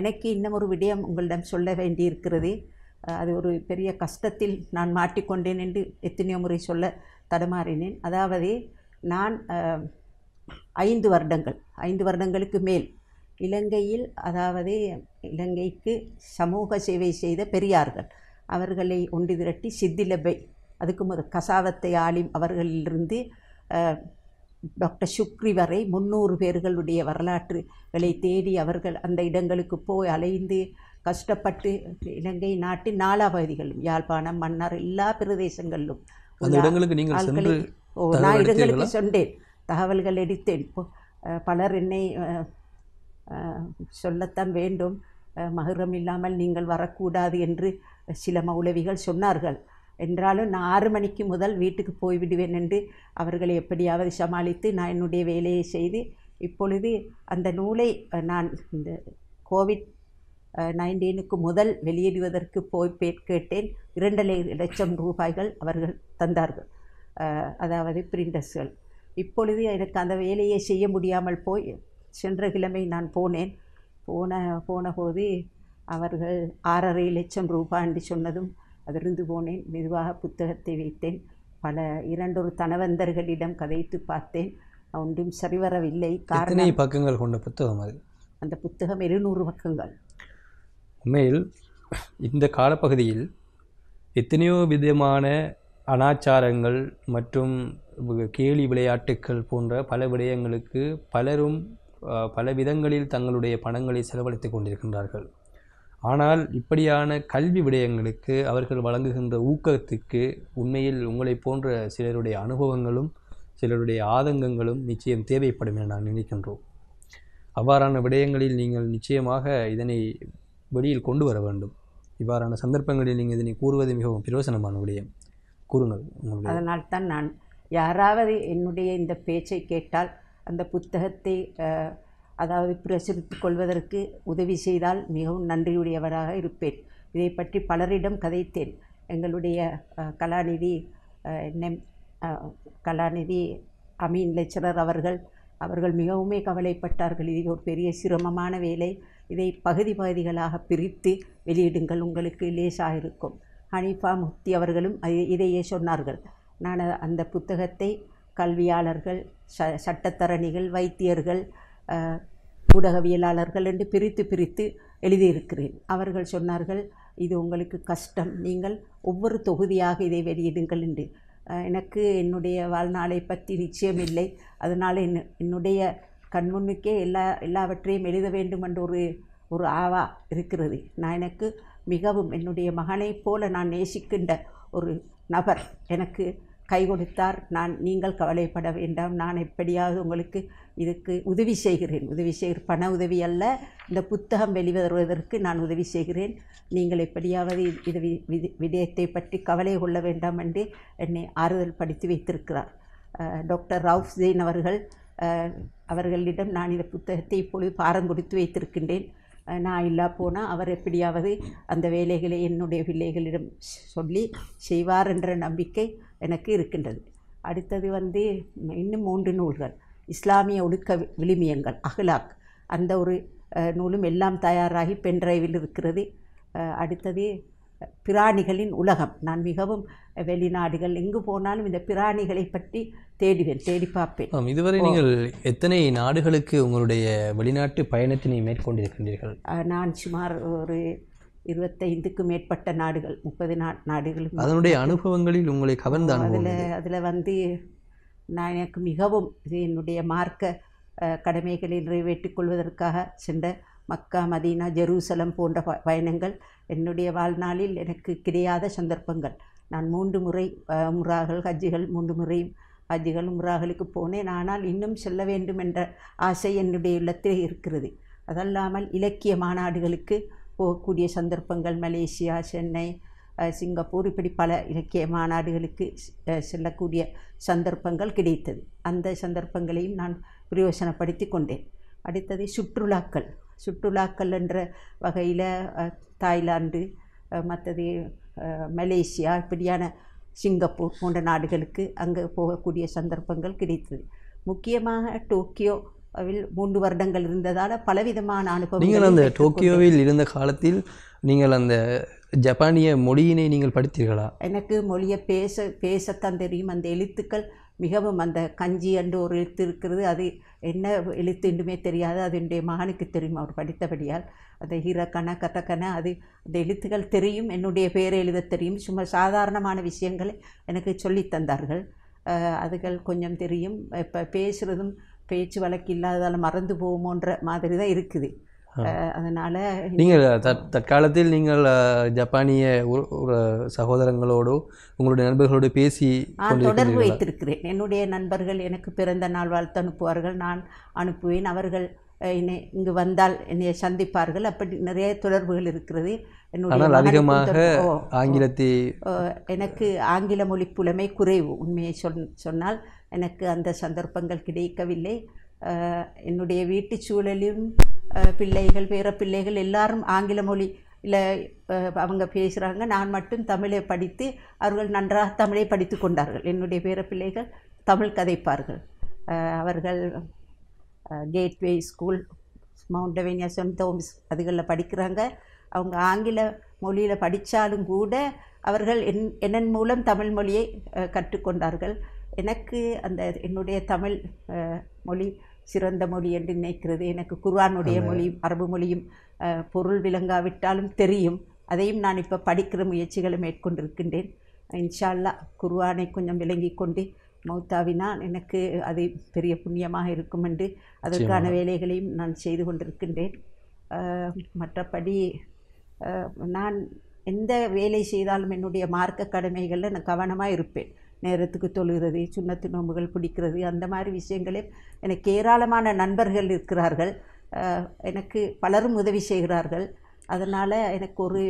எனக்கு இன்னும் ஒரு விடயம் உங்களிடம் சொல்ல வேண்டி இருக்கிறது அது ஒரு பெரிய கஷ்டத்தில் நான் மாட்டிக்கொண்டேன் என்று எத்தனையோ முறை சொல்ல தடுமாறினேன் அதாவது நான் ஐந்து வருடங்கள் ஐந்து வருடங்களுக்கு மேல் இலங்கையில் அதாவது இலங்கைக்கு சமூக சேவை செய்த பெரியார்கள் அவர்களை ஒன்று திரட்டி சித்திலபை அதுக்கு முத கசாவத்தை ஆளி அவர்களிலிருந்து டாக்டர் சுக்ரி வரை முன்னூறு பேர்களுடைய வரலாற்றுகளை தேடி அவர்கள் அந்த இடங்களுக்கு போய் அலைந்து கஷ்டப்பட்டு இலங்கை நாட்டின் நாலா யாழ்ப்பாணம் மன்னார் எல்லா பிரதேசங்களிலும் நான் இடங்களுக்கு சொன்னேன் தகவல்கள் எடுத்தேன் பலர் என்னை சொல்லத்தான் வேண்டும் மகுரம் இல்லாமல் நீங்கள் வரக்கூடாது என்று சில மௌலவிகள் சொன்னார்கள் என்றாலும் நான் ஆறு மணிக்கு முதல் வீட்டுக்கு போய்விடுவேன் என்று அவர்களை எப்படியாவது சமாளித்து நான் என்னுடைய வேலையை செய்து இப்பொழுது அந்த நூலை நான் இந்த கோவிட் நைன்டீனுக்கு முதல் வெளியிடுவதற்கு போய் கேட்டேன் இரண்டரை லட்சம் ரூபாய்கள் அவர்கள் தந்தார்கள் அதாவது பிரிண்டர்ஸ்கள் இப்பொழுது எனக்கு அந்த வேலையை செய்ய முடியாமல் போய் சென்ற கிழமை நான் போனேன் போன போன போது அவர்கள் ஆறரை லட்சம் ரூபாய் என்று சொன்னதும் அதிர்ந்து போனேன் மெதுவாக புத்தகத்தை வைத்தேன் பல இரண்டொரு தனவந்தர்களிடம் கதைத்து பார்த்தேன் ஒன்றும் சரிவரவில்லை காரணம் பக்கங்கள் கொண்ட புத்தகம் அது அந்த புத்தகம் இருநூறு பக்கங்கள் உண்மையில் இந்த காலப்பகுதியில் எத்தனையோ விதமான அனாச்சாரங்கள் மற்றும் கேலி விளையாட்டுக்கள் போன்ற பல விடயங்களுக்கு பலரும் பல விதங்களில் தங்களுடைய பணங்களை செலவழித்து கொண்டிருக்கின்றார்கள் ஆனால் இப்படியான கல்வி விடயங்களுக்கு அவர்கள் வழங்குகின்ற ஊக்கத்துக்கு உண்மையில் உங்களை போன்ற சிலருடைய அனுபவங்களும் சிலருடைய ஆதங்கங்களும் நிச்சயம் தேவைப்படும் என நான் நினைக்கின்றோம் அவ்வாறான விடயங்களில் நீங்கள் நிச்சயமாக இதனை வெளியில் கொண்டு வர வேண்டும் இவ்வாறான சந்தர்ப்பங்களில் நீங்கள் இதனை கூறுவது மிகவும் பிரயோசனமான விடயம் கூறுங்கள் அதனால் தான் நான் யாராவது என்னுடைய இந்த பேச்சை கேட்டால் அந்த புத்தகத்தை அதாவது பிரசுரித்து கொள்வதற்கு உதவி செய்தால் மிகவும் நன்றியுடையவராக இருப்பேன் இதை பற்றி பலரிடம் கதைத்தேன் எங்களுடைய கலாநிதி நெம் கலாநிதி அமீன் லெக்சரர் அவர்கள் அவர்கள் மிகவுமே கவலைப்பட்டார்கள் இது ஒரு பெரிய சிரமமான வேலை இதை பகுதி பகுதிகளாக பிரித்து வெளியிடுங்கள் உங்களுக்கு லேசாக இருக்கும் ஹனிஃபா முத்தி அவர்களும் இதையே சொன்னார்கள் நான் அந்த புத்தகத்தை கல்வியாளர்கள் ச சட்டத்தரணிகள் வைத்தியர்கள் ஊடகவியலாளர்கள் என்று பிரித்து பிரித்து எழுதியிருக்கிறேன் அவர்கள் சொன்னார்கள் இது உங்களுக்கு கஷ்டம் நீங்கள் ஒவ்வொரு தொகுதியாக இதை வெளியிடுங்கள் என்று எனக்கு என்னுடைய வாழ்நாளை பற்றி நிச்சயம் இல்லை அதனால் என் என்னுடைய கண்முன்னுக்கே எல்லா எல்லாவற்றையும் எழுத வேண்டும் என்ற ஒரு ஒரு ஆவா இருக்கிறது நான் எனக்கு மிகவும் என்னுடைய மகனைப் போல நான் நேசிக்கின்ற ஒரு நபர் எனக்கு கை கொடுத்தார் நான் நீங்கள் கவலைப்பட வேண்டாம் நான் எப்படியாவது உங்களுக்கு இதுக்கு உதவி செய்கிறேன் உதவி செய்கிற பண உதவி அல்ல இந்த புத்தகம் வெளிவருவதற்கு நான் உதவி செய்கிறேன் நீங்கள் எப்படியாவது இது விடயத்தை பற்றி கவலை கொள்ள வேண்டாம் என்று என்னை ஆறுதல் படுத்தி வைத்திருக்கிறார் டாக்டர் ரவுஃப் ஜெயின் அவர்கள் அவர்களிடம் நான் இந்த புத்தகத்தை இப்பொழுது பாரம் கொடுத்து வைத்திருக்கின்றேன் நான் இல்லா போனால் அவர் எப்படியாவது அந்த வேலைகளை என்னுடைய பிள்ளைகளிடம் சொல்லி செய்வார் என்ற நம்பிக்கை எனக்கு இருக்கின்றது அடுத்தது வந்து இன்னும் மூன்று நூல்கள் இஸ்லாமிய ஒழுக்க விளிமியங்கள் அஹ்லாக் அந்த ஒரு நூலும் எல்லாம் தயாராகி பென்ட்ரைவில் இருக்கிறது அடுத்தது பிராணிகளின் உலகம் நான் மிகவும் வெளிநாடுகள் எங்கு போனாலும் இந்த பிராணிகளை பற்றி தேடுவேன் தேடி பார்ப்பேன் இதுவரை நீங்கள் எத்தனை நாடுகளுக்கு உங்களுடைய வெளிநாட்டு பயணத்தினை மேற்கொண்டிருக்கின்றீர்கள் நான் சுமார் ஒரு இருபத்தைந்துக்கும் மேற்பட்ட நாடுகள் முப்பது நா நாடுகளும் அதனுடைய அனுபவங்களில் உங்களை கவர்ந்த அதில் அதில் வந்து நான் எனக்கு மிகவும் இது என்னுடைய மார்க்க கடமைகளை நிறைவேற்றிக் கொள்வதற்காக சென்ற மக்கா மதீனா ஜெருசலம் போன்ற ப பயணங்கள் என்னுடைய வாழ்நாளில் எனக்கு கிடையாத சந்தர்ப்பங்கள் நான் மூன்று முறை முறாகள் ஹஜ்ஜிகள் மூன்று முறையும் ஹஜ்ஜிகள் முறாகளுக்கு போனேன் ஆனால் இன்னும் செல்ல வேண்டும் என்ற ஆசை என்னுடைய உள்ளத்தில் இருக்கிறது அதல்லாமல் இலக்கிய மாநாடுகளுக்கு போகக்கூடிய சந்தர்ப்பங்கள் மலேசியா சென்னை சிங்கப்பூர் இப்படி பல இலக்கிய மாநாடுகளுக்கு செல்லக்கூடிய சந்தர்ப்பங்கள் கிடைத்தது அந்த சந்தர்ப்பங்களையும் நான் பிரயோசனப்படுத்தி கொண்டேன் அடுத்தது சுற்றுலாக்கள் சுற்றுலாக்கள் என்ற வகையில் தாய்லாந்து மற்றது மலேசியா இப்படியான சிங்கப்பூர் போன்ற நாடுகளுக்கு அங்கே போகக்கூடிய சந்தர்ப்பங்கள் கிடைத்தது முக்கியமாக டோக்கியோ மூன்று வருடங்கள் இருந்ததால் பலவிதமான அனுபவம் நீங்கள் அந்த டோக்கியோவில் இருந்த காலத்தில் நீங்கள் அந்த ஜப்பானிய மொழியினை நீங்கள் படித்தீர்களா எனக்கு மொழியை பேச பேசத்தான் தெரியும் அந்த எழுத்துக்கள் மிகவும் அந்த கஞ்சி என்று ஒரு எழுத்து இருக்கிறது அது என்ன எழுத்து என்றுமே தெரியாது அது என்னுடைய மகனுக்கு தெரியும் அவர் படித்தபடியால் அந்த ஹீரக்கண கத்தக்கண அது அந்த எழுத்துக்கள் தெரியும் என்னுடைய பேரை எழுத தெரியும் சும்மா சாதாரணமான விஷயங்களை எனக்கு சொல்லித்தந்தார்கள் அதுகள் கொஞ்சம் தெரியும் இப்போ பேசுகிறதும் பேச்சு வழக்கு இல்லாததால் மறந்து போவோமோன்ற மாதிரி தான் இருக்குது அதனால் நீங்கள் தற்காலத்தில் நீங்கள் ஜப்பானிய சகோதரங்களோடு உங்களுடைய நண்பர்களோடு பேசி தொடர்பு வைத்திருக்கிறேன் என்னுடைய நண்பர்கள் எனக்கு பிறந்த நாள் வாழ்த்து அனுப்புவார்கள் நான் அனுப்புவேன் அவர்கள் என்னை இங்கு வந்தால் என்னை சந்திப்பார்கள் அப்படி நிறைய தொடர்புகள் இருக்கிறது என்னுடைய அதிகமாக ஆங்கிலத்தை எனக்கு ஆங்கில மொழி புலமை குறைவு உண்மையை சொன்னால் எனக்கு அந்த சந்தர்ப்பங்கள் கிடைக்கவில்லை என்னுடைய வீட்டு சூழலும் பிள்ளைகள் பேர பிள்ளைகள் எல்லாரும் ஆங்கில மொழி இல்லை அவங்க பேசுகிறாங்க நான் மட்டும் தமிழை படித்து அவர்கள் நன்றாக தமிழை படித்து கொண்டார்கள் என்னுடைய பேர பிள்ளைகள் தமிழ் கதைப்பார்கள் அவர்கள் Gateway School Mount Avenue Saint Thomas அதுகளில் படிக்கிறாங்க அவங்க ஆங்கில மொழியில் படித்தாலும் கூட அவர்கள் என் என்னன் மூலம் தமிழ் மொழியை கற்றுக்கொண்டார்கள் எனக்கு அந்த என்னுடைய தமிழ் மொழி சிறந்த மொழி என்று நினைக்கிறது எனக்கு குர்ஆனுடைய மொழியும் அரபு மொழியும் பொருள் விளங்காவிட்டாலும் தெரியும் அதையும் நான் இப்போ படிக்கிற முயற்சிகளை மேற்கொண்டிருக்கின்றேன் இன்ஷால்லா குர்ஆனை கொஞ்சம் விளங்கி கொண்டு மௌத்தாவினால் எனக்கு அது பெரிய புண்ணியமாக இருக்கும் என்று அதற்கான வேலைகளையும் நான் செய்து கொண்டிருக்கின்றேன் மற்றபடி நான் எந்த வேலை செய்தாலும் என்னுடைய மார்க்க கடமைகளில் நான் கவனமாக இருப்பேன் நேரத்துக்கு தொழுகிறது சுண்ணத்து நோம்புகள் பிடிக்கிறது அந்த மாதிரி விஷயங்களே எனக்கு ஏராளமான நண்பர்கள் இருக்கிறார்கள் எனக்கு பலரும் உதவி செய்கிறார்கள் அதனால் எனக்கு ஒரு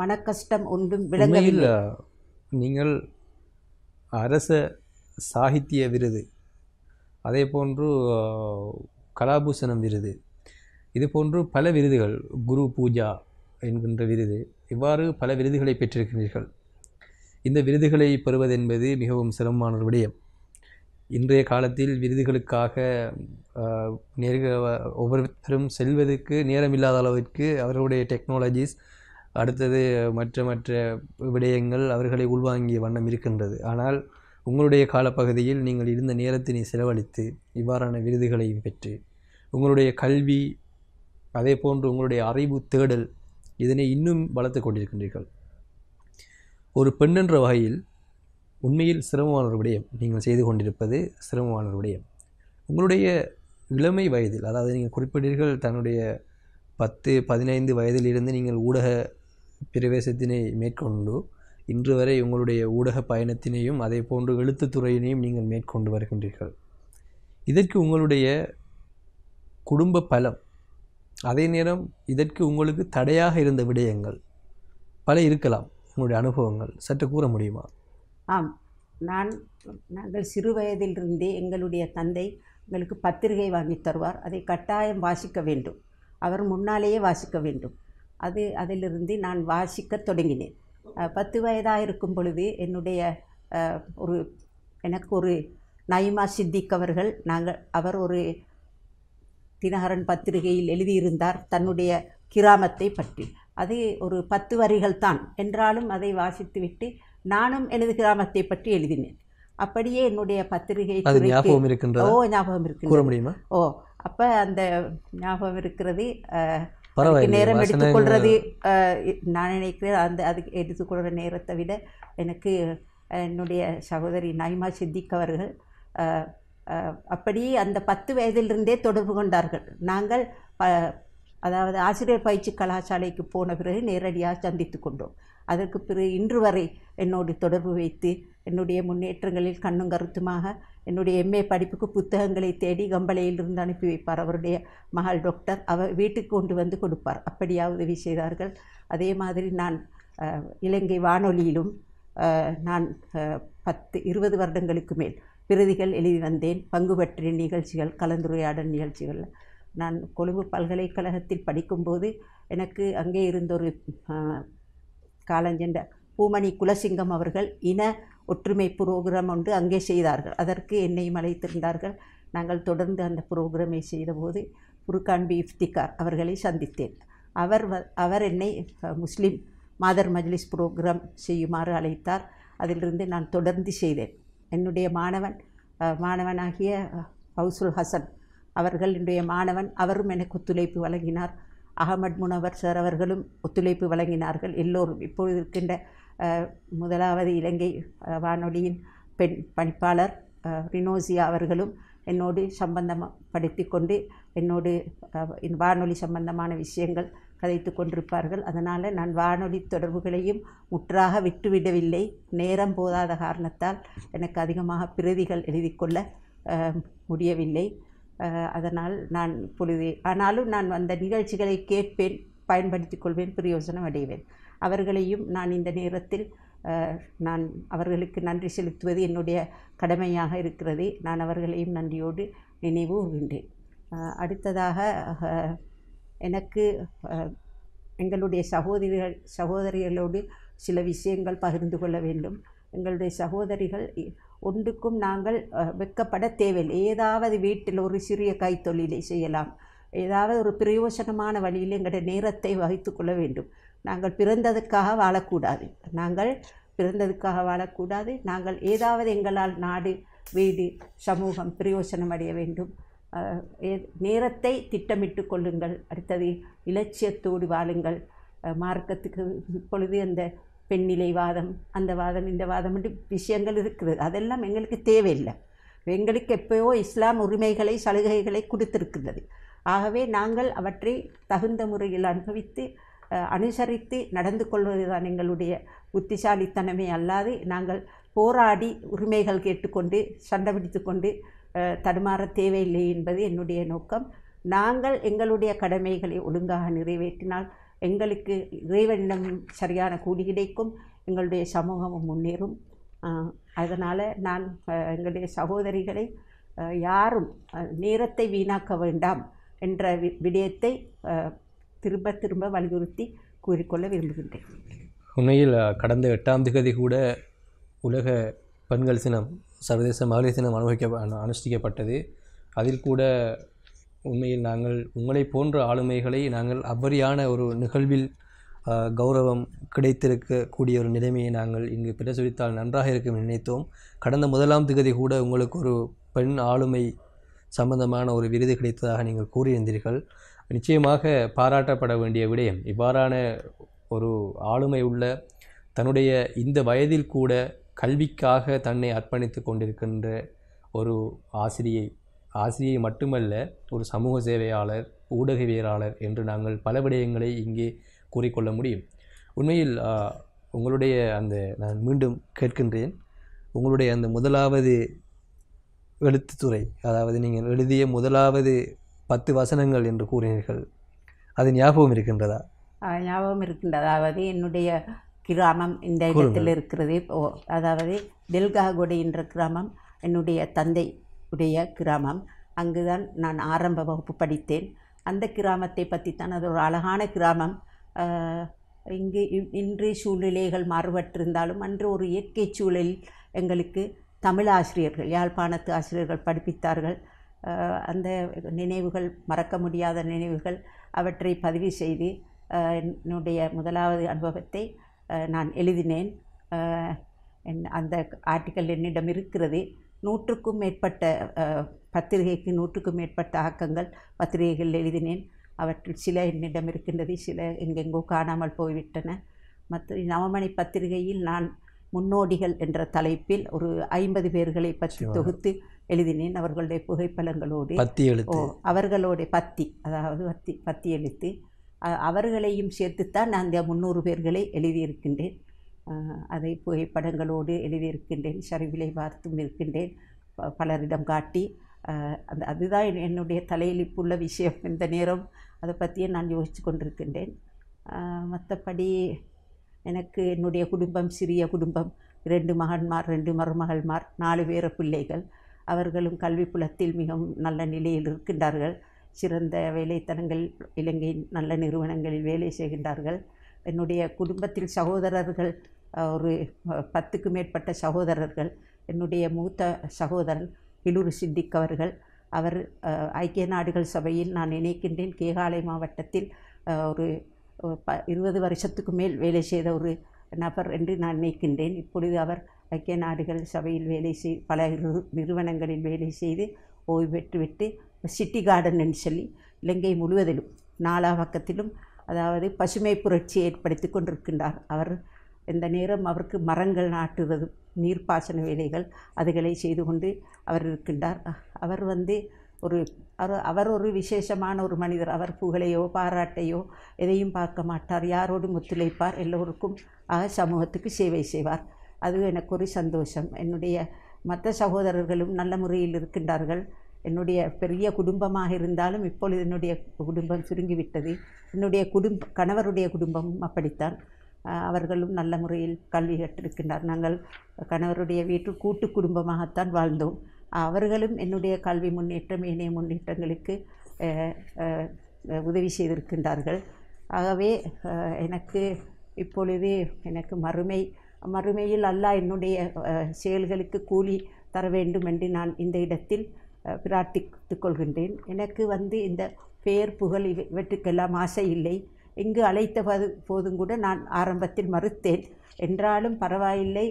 மன கஷ்டம் ஒன்றும் விளங்கவில்லை நீங்கள் அரச சாகித்ய விருது அதே போன்று கலாபூஷணம் விருது இது போன்று பல விருதுகள் குரு பூஜா என்கின்ற விருது இவ்வாறு பல விருதுகளை பெற்றிருக்கிறீர்கள் இந்த விருதுகளை பெறுவது என்பது மிகவும் சிரமமான ஒரு விடயம் இன்றைய காலத்தில் விருதுகளுக்காக நேர்க ஒவ்வொருத்தரும் செல்வதற்கு நேரம் இல்லாத அளவிற்கு அவர்களுடைய டெக்னாலஜிஸ் அடுத்தது மற்ற மற்ற விடயங்கள் அவர்களை உள்வாங்கிய வண்ணம் இருக்கின்றது ஆனால் உங்களுடைய காலப்பகுதியில் நீங்கள் இருந்த நேரத்தினை செலவழித்து இவ்வாறான விருதுகளை பெற்று உங்களுடைய கல்வி அதே போன்று உங்களுடைய அறிவு தேடல் இதனை இன்னும் வளர்த்து கொண்டிருக்கின்றீர்கள் ஒரு பெண்ணென்ற வகையில் உண்மையில் சிரமமானவர் விடயம் நீங்கள் செய்து கொண்டிருப்பது சிரமமான விடயம் உங்களுடைய இளமை வயதில் அதாவது நீங்கள் குறிப்பிட்டீர்கள் தன்னுடைய பத்து பதினைந்து வயதிலிருந்து நீங்கள் ஊடக பிரவேசத்தினை மேற்கொண்டு இன்று வரை உங்களுடைய ஊடக பயணத்தினையும் அதே போன்று எழுத்துத்துறையினையும் நீங்கள் மேற்கொண்டு வருகின்றீர்கள் இதற்கு உங்களுடைய குடும்ப பலம் அதே நேரம் இதற்கு உங்களுக்கு தடையாக இருந்த விடயங்கள் பல இருக்கலாம் உங்களுடைய அனுபவங்கள் சற்று கூற முடியுமா ஆம் நான் நாங்கள் சிறு வயதிலிருந்தே எங்களுடைய தந்தை எங்களுக்கு பத்திரிகை வாங்கி தருவார் அதை கட்டாயம் வாசிக்க வேண்டும் அவர் முன்னாலேயே வாசிக்க வேண்டும் அது அதிலிருந்து நான் வாசிக்க தொடங்கினேன் பத்து வயதாக இருக்கும் பொழுது என்னுடைய ஒரு எனக்கு ஒரு நயிமா சித்திக் அவர்கள் நாங்கள் அவர் ஒரு தினகரன் பத்திரிகையில் எழுதியிருந்தார் தன்னுடைய கிராமத்தை பற்றி அது ஒரு பத்து வரிகள் தான் என்றாலும் அதை வாசித்துவிட்டு நானும் எனது கிராமத்தை பற்றி எழுதினேன் அப்படியே என்னுடைய பத்திரிகை ஞாபகம் ஓ ஞாபகம் இருக்கு ஓ அப்ப அந்த ஞாபகம் இருக்கிறது நேரம் எடுத்துக்கொள்றது நான் நினைக்கிறேன் அந்த அதுக்கு எடுத்துக்கொள்கிற நேரத்தை விட எனக்கு என்னுடைய சகோதரி நைமா சித்திக் அவர்கள் அப்படியே அந்த பத்து வயதிலிருந்தே தொடர்பு கொண்டார்கள் நாங்கள் அதாவது ஆசிரியர் பயிற்சி கலாசாலைக்கு போன பிறகு நேரடியாக சந்தித்து கொண்டோம் அதற்கு பிறகு இன்று வரை என்னோடு தொடர்பு வைத்து என்னுடைய முன்னேற்றங்களில் கண்ணும் கருத்துமாக என்னுடைய எம்ஏ படிப்புக்கு புத்தகங்களை தேடி கம்பளையிலிருந்து அனுப்பி வைப்பார் அவருடைய மகள் டாக்டர் அவர் வீட்டுக்கு கொண்டு வந்து கொடுப்பார் அப்படியா உதவி செய்தார்கள் அதே மாதிரி நான் இலங்கை வானொலியிலும் நான் பத்து இருபது வருடங்களுக்கு மேல் பிரதிகள் எழுதி வந்தேன் பங்கு பற்றிய நிகழ்ச்சிகள் கலந்துரையாடல் நிகழ்ச்சிகளில் நான் கொழும்பு பல்கலைக்கழகத்தில் படிக்கும்போது எனக்கு அங்கே இருந்தொரு காலஞ்சென்ற பூமணி குலசிங்கம் அவர்கள் இன ஒற்றுமை புரோகிராம் ஒன்று அங்கே செய்தார்கள் அதற்கு என்னையும் அழைத்திருந்தார்கள் நாங்கள் தொடர்ந்து அந்த புரோகிராமை செய்தபோது குருகான்பி இஃப்திகார் அவர்களை சந்தித்தேன் அவர் வ அவர் என்னை முஸ்லீம் மாதர் மஜ்லிஸ் புரோகிராம் செய்யுமாறு அழைத்தார் அதிலிருந்து நான் தொடர்ந்து செய்தேன் என்னுடைய மாணவன் மாணவனாகிய ஹவுசுல் ஹசன் அவர்கள் என்னுடைய மாணவன் அவரும் எனக்கு ஒத்துழைப்பு வழங்கினார் அகமட் முனவர் சார் அவர்களும் ஒத்துழைப்பு வழங்கினார்கள் எல்லோரும் இப்பொழுது இருக்கின்ற முதலாவது இலங்கை வானொலியின் பெண் பணிப்பாளர் ரினோசியா அவர்களும் என்னோடு சம்பந்தப்படுத்தி கொண்டு என்னோடு என் வானொலி சம்பந்தமான விஷயங்கள் கதைத்து கொண்டிருப்பார்கள் அதனால் நான் வானொலி தொடர்புகளையும் முற்றாக விட்டுவிடவில்லை நேரம் போதாத காரணத்தால் எனக்கு அதிகமாக பிரதிகள் எழுதிக்கொள்ள முடியவில்லை அதனால் நான் பொழுது ஆனாலும் நான் அந்த நிகழ்ச்சிகளை கேட்பேன் பயன்படுத்தி கொள்வேன் பிரயோஜனம் அடைவேன் அவர்களையும் நான் இந்த நேரத்தில் நான் அவர்களுக்கு நன்றி செலுத்துவது என்னுடைய கடமையாக இருக்கிறது நான் அவர்களையும் நன்றியோடு நினைவு கூர்கின்றேன் அடுத்ததாக எனக்கு எங்களுடைய சகோதரிகள் சகோதரிகளோடு சில விஷயங்கள் பகிர்ந்து கொள்ள வேண்டும் எங்களுடைய சகோதரிகள் ஒன்றுக்கும் நாங்கள் வெக்கப்பட தேவையில்லை ஏதாவது வீட்டில் ஒரு சிறிய கைத்தொழிலை செய்யலாம் ஏதாவது ஒரு பிரயோசனமான வழியில் எங்களோட நேரத்தை வகித்து கொள்ள வேண்டும் நாங்கள் பிறந்ததுக்காக வாழக்கூடாது நாங்கள் பிறந்ததுக்காக வாழக்கூடாது நாங்கள் ஏதாவது எங்களால் நாடு வீடு சமூகம் பிரயோசனம் அடைய வேண்டும் நேரத்தை திட்டமிட்டு கொள்ளுங்கள் அடுத்தது இலட்சியத்தோடு வாழுங்கள் மார்க்கத்துக்கு இப்பொழுது அந்த பெண்ணிலை வாதம் அந்த வாதம் இந்த வாதம் விஷயங்கள் இருக்குது அதெல்லாம் எங்களுக்கு தேவையில்லை எங்களுக்கு எப்போயோ இஸ்லாம் உரிமைகளை சலுகைகளை கொடுத்திருக்கின்றது ஆகவே நாங்கள் அவற்றை தகுந்த முறையில் அனுபவித்து அனுசரித்து நடந்து கொள்வதுதான் எங்களுடைய புத்திசாலித்தனமே அல்லாது நாங்கள் போராடி உரிமைகள் கேட்டுக்கொண்டு சண்டை பிடித்து கொண்டு தடுமாற தேவையில்லை என்பது என்னுடைய நோக்கம் நாங்கள் எங்களுடைய கடமைகளை ஒழுங்காக நிறைவேற்றினால் எங்களுக்கு இறைவனிடம் சரியான கூலி கிடைக்கும் எங்களுடைய சமூகமும் முன்னேறும் அதனால் நான் எங்களுடைய சகோதரிகளை யாரும் நேரத்தை வீணாக்க வேண்டாம் என்ற விடயத்தை திரும்ப திரும்ப வலியுறுத்தி கூறிக்கொள்ள விரும்புகின்றேன் உண்மையில் கடந்த எட்டாம் திகதி கூட உலக பெண்கள் தினம் சர்வதேச மகளிர் தினம் அனுபவிக்க அனுஷ்டிக்கப்பட்டது அதில் கூட உண்மையில் நாங்கள் உங்களை போன்ற ஆளுமைகளை நாங்கள் அவ்வறியான ஒரு நிகழ்வில் கௌரவம் கிடைத்திருக்கக்கூடிய ஒரு நிலைமையை நாங்கள் இங்கு பிரசுரித்தால் நன்றாக இருக்கும் நினைத்தோம் கடந்த முதலாம் திகதி கூட உங்களுக்கு ஒரு பெண் ஆளுமை சம்பந்தமான ஒரு விருது கிடைத்ததாக நீங்கள் கூறியிருந்தீர்கள் நிச்சயமாக பாராட்டப்பட வேண்டிய விடயம் இவ்வாறான ஒரு ஆளுமை உள்ள தன்னுடைய இந்த வயதில் கூட கல்விக்காக தன்னை அர்ப்பணித்து கொண்டிருக்கின்ற ஒரு ஆசிரியை ஆசிரியை மட்டுமல்ல ஒரு சமூக சேவையாளர் ஊடகவியலாளர் என்று நாங்கள் பல விடயங்களை இங்கே கூறிக்கொள்ள முடியும் உண்மையில் உங்களுடைய அந்த நான் மீண்டும் கேட்கின்றேன் உங்களுடைய அந்த முதலாவது எழுத்துத்துறை அதாவது நீங்கள் எழுதிய முதலாவது பத்து வசனங்கள் என்று கூறினீர்கள் அது ஞாபகம் இருக்கின்றதா ஞாபகம் இருக்கின்றது அதாவது என்னுடைய கிராமம் இந்த இடத்தில் இருக்கிறது அதாவது தில்காகுடி என்ற கிராமம் என்னுடைய தந்தை உடைய கிராமம் அங்குதான் நான் ஆரம்ப வகுப்பு படித்தேன் அந்த கிராமத்தை பற்றி தான் அது ஒரு அழகான கிராமம் இங்கு இன்றைய சூழ்நிலைகள் மாறுபட்டிருந்தாலும் அன்று ஒரு இயற்கை சூழலில் எங்களுக்கு தமிழ் ஆசிரியர்கள் யாழ்ப்பாணத்து ஆசிரியர்கள் படிப்பித்தார்கள் அந்த நினைவுகள் மறக்க முடியாத நினைவுகள் அவற்றை பதிவு செய்து என்னுடைய முதலாவது அனுபவத்தை நான் எழுதினேன் அந்த ஆர்டிக்கல் என்னிடம் இருக்கிறது நூற்றுக்கும் மேற்பட்ட பத்திரிகைக்கு நூற்றுக்கும் மேற்பட்ட ஆக்கங்கள் பத்திரிகைகள் எழுதினேன் அவற்றில் சில என்னிடம் இருக்கின்றது சில எங்கெங்கோ காணாமல் போய்விட்டன மற்ற நவமணி பத்திரிகையில் நான் முன்னோடிகள் என்ற தலைப்பில் ஒரு ஐம்பது பேர்களை பற்றி தொகுத்து எழுதினேன் அவர்களுடைய புகைப்படங்களோடு பத்தி எழுத்து பத்தி அதாவது பத்தி பத்தி எழுத்து அவர்களையும் சேர்த்துத்தான் நான் அந்த முந்நூறு பேர்களை எழுதியிருக்கின்றேன் அதை புகைப்படங்களோடு எழுதியிருக்கின்றேன் சரிவிலை பார்த்தும் இருக்கின்றேன் பலரிடம் காட்டி அந்த அதுதான் என்னுடைய தலையில் இப்போ உள்ள விஷயம் இந்த நேரம் அதை பற்றியே நான் யோசித்து கொண்டிருக்கின்றேன் மற்றபடி எனக்கு என்னுடைய குடும்பம் சிறிய குடும்பம் ரெண்டு மகன்மார் ரெண்டு மருமகள்மார் நாலு பேர பிள்ளைகள் அவர்களும் கல்வி புலத்தில் மிகவும் நல்ல நிலையில் இருக்கின்றார்கள் சிறந்த வேலைத்தனங்கள் இலங்கையின் நல்ல நிறுவனங்களில் வேலை செய்கின்றார்கள் என்னுடைய குடும்பத்தில் சகோதரர்கள் ஒரு பத்துக்கு மேற்பட்ட சகோதரர்கள் என்னுடைய மூத்த சகோதரன் இலூர் சித்திக் அவர்கள் அவர் ஐக்கிய நாடுகள் சபையில் நான் நினைக்கின்றேன் கேகாலை மாவட்டத்தில் ஒரு ப இருபது வருஷத்துக்கு மேல் வேலை செய்த ஒரு நபர் என்று நான் நினைக்கின்றேன் இப்பொழுது அவர் ஐக்கிய நாடுகள் சபையில் வேலை செய் பல நிறுவனங்களில் வேலை செய்து ஓய்வு பெற்றுவிட்டு சிட்டி கார்டன் என்று சொல்லி இலங்கை முழுவதிலும் நாலா பக்கத்திலும் அதாவது பசுமை புரட்சி ஏற்படுத்தி கொண்டிருக்கின்றார் அவர் இந்த நேரம் அவருக்கு மரங்கள் நாட்டுவது நீர்ப்பாசன வேலைகள் அதுகளை செய்து கொண்டு அவர் இருக்கின்றார் அவர் வந்து ஒரு அவர் ஒரு விசேஷமான ஒரு மனிதர் அவர் புகழையோ பாராட்டையோ எதையும் பார்க்க மாட்டார் யாரோடும் ஒத்துழைப்பார் எல்லோருக்கும் ஆக சமூகத்துக்கு சேவை செய்வார் அது எனக்கு ஒரு சந்தோஷம் என்னுடைய மற்ற சகோதரர்களும் நல்ல முறையில் இருக்கின்றார்கள் என்னுடைய பெரிய குடும்பமாக இருந்தாலும் இப்பொழுது என்னுடைய குடும்பம் சுருங்கிவிட்டது என்னுடைய குடும்ப கணவருடைய குடும்பமும் அப்படித்தான் அவர்களும் நல்ல முறையில் கல்வி கற்றிருக்கின்றார் நாங்கள் கணவருடைய வீட்டில் கூட்டு குடும்பமாகத்தான் வாழ்ந்தோம் அவர்களும் என்னுடைய கல்வி முன்னேற்றம் ஏனைய முன்னேற்றங்களுக்கு உதவி செய்திருக்கின்றார்கள் ஆகவே எனக்கு இப்பொழுது எனக்கு மறுமை மறுமையில் அல்ல என்னுடைய செயல்களுக்கு கூலி தர வேண்டும் என்று நான் இந்த இடத்தில் பிரார்த்தித்து கொள்கின்றேன் எனக்கு வந்து இந்த பெயர் புகழ் இவற்றுக்கெல்லாம் ஆசை இல்லை இங்கு அழைத்த போது போதும் கூட நான் ஆரம்பத்தில் மறுத்தேன் என்றாலும் பரவாயில்லை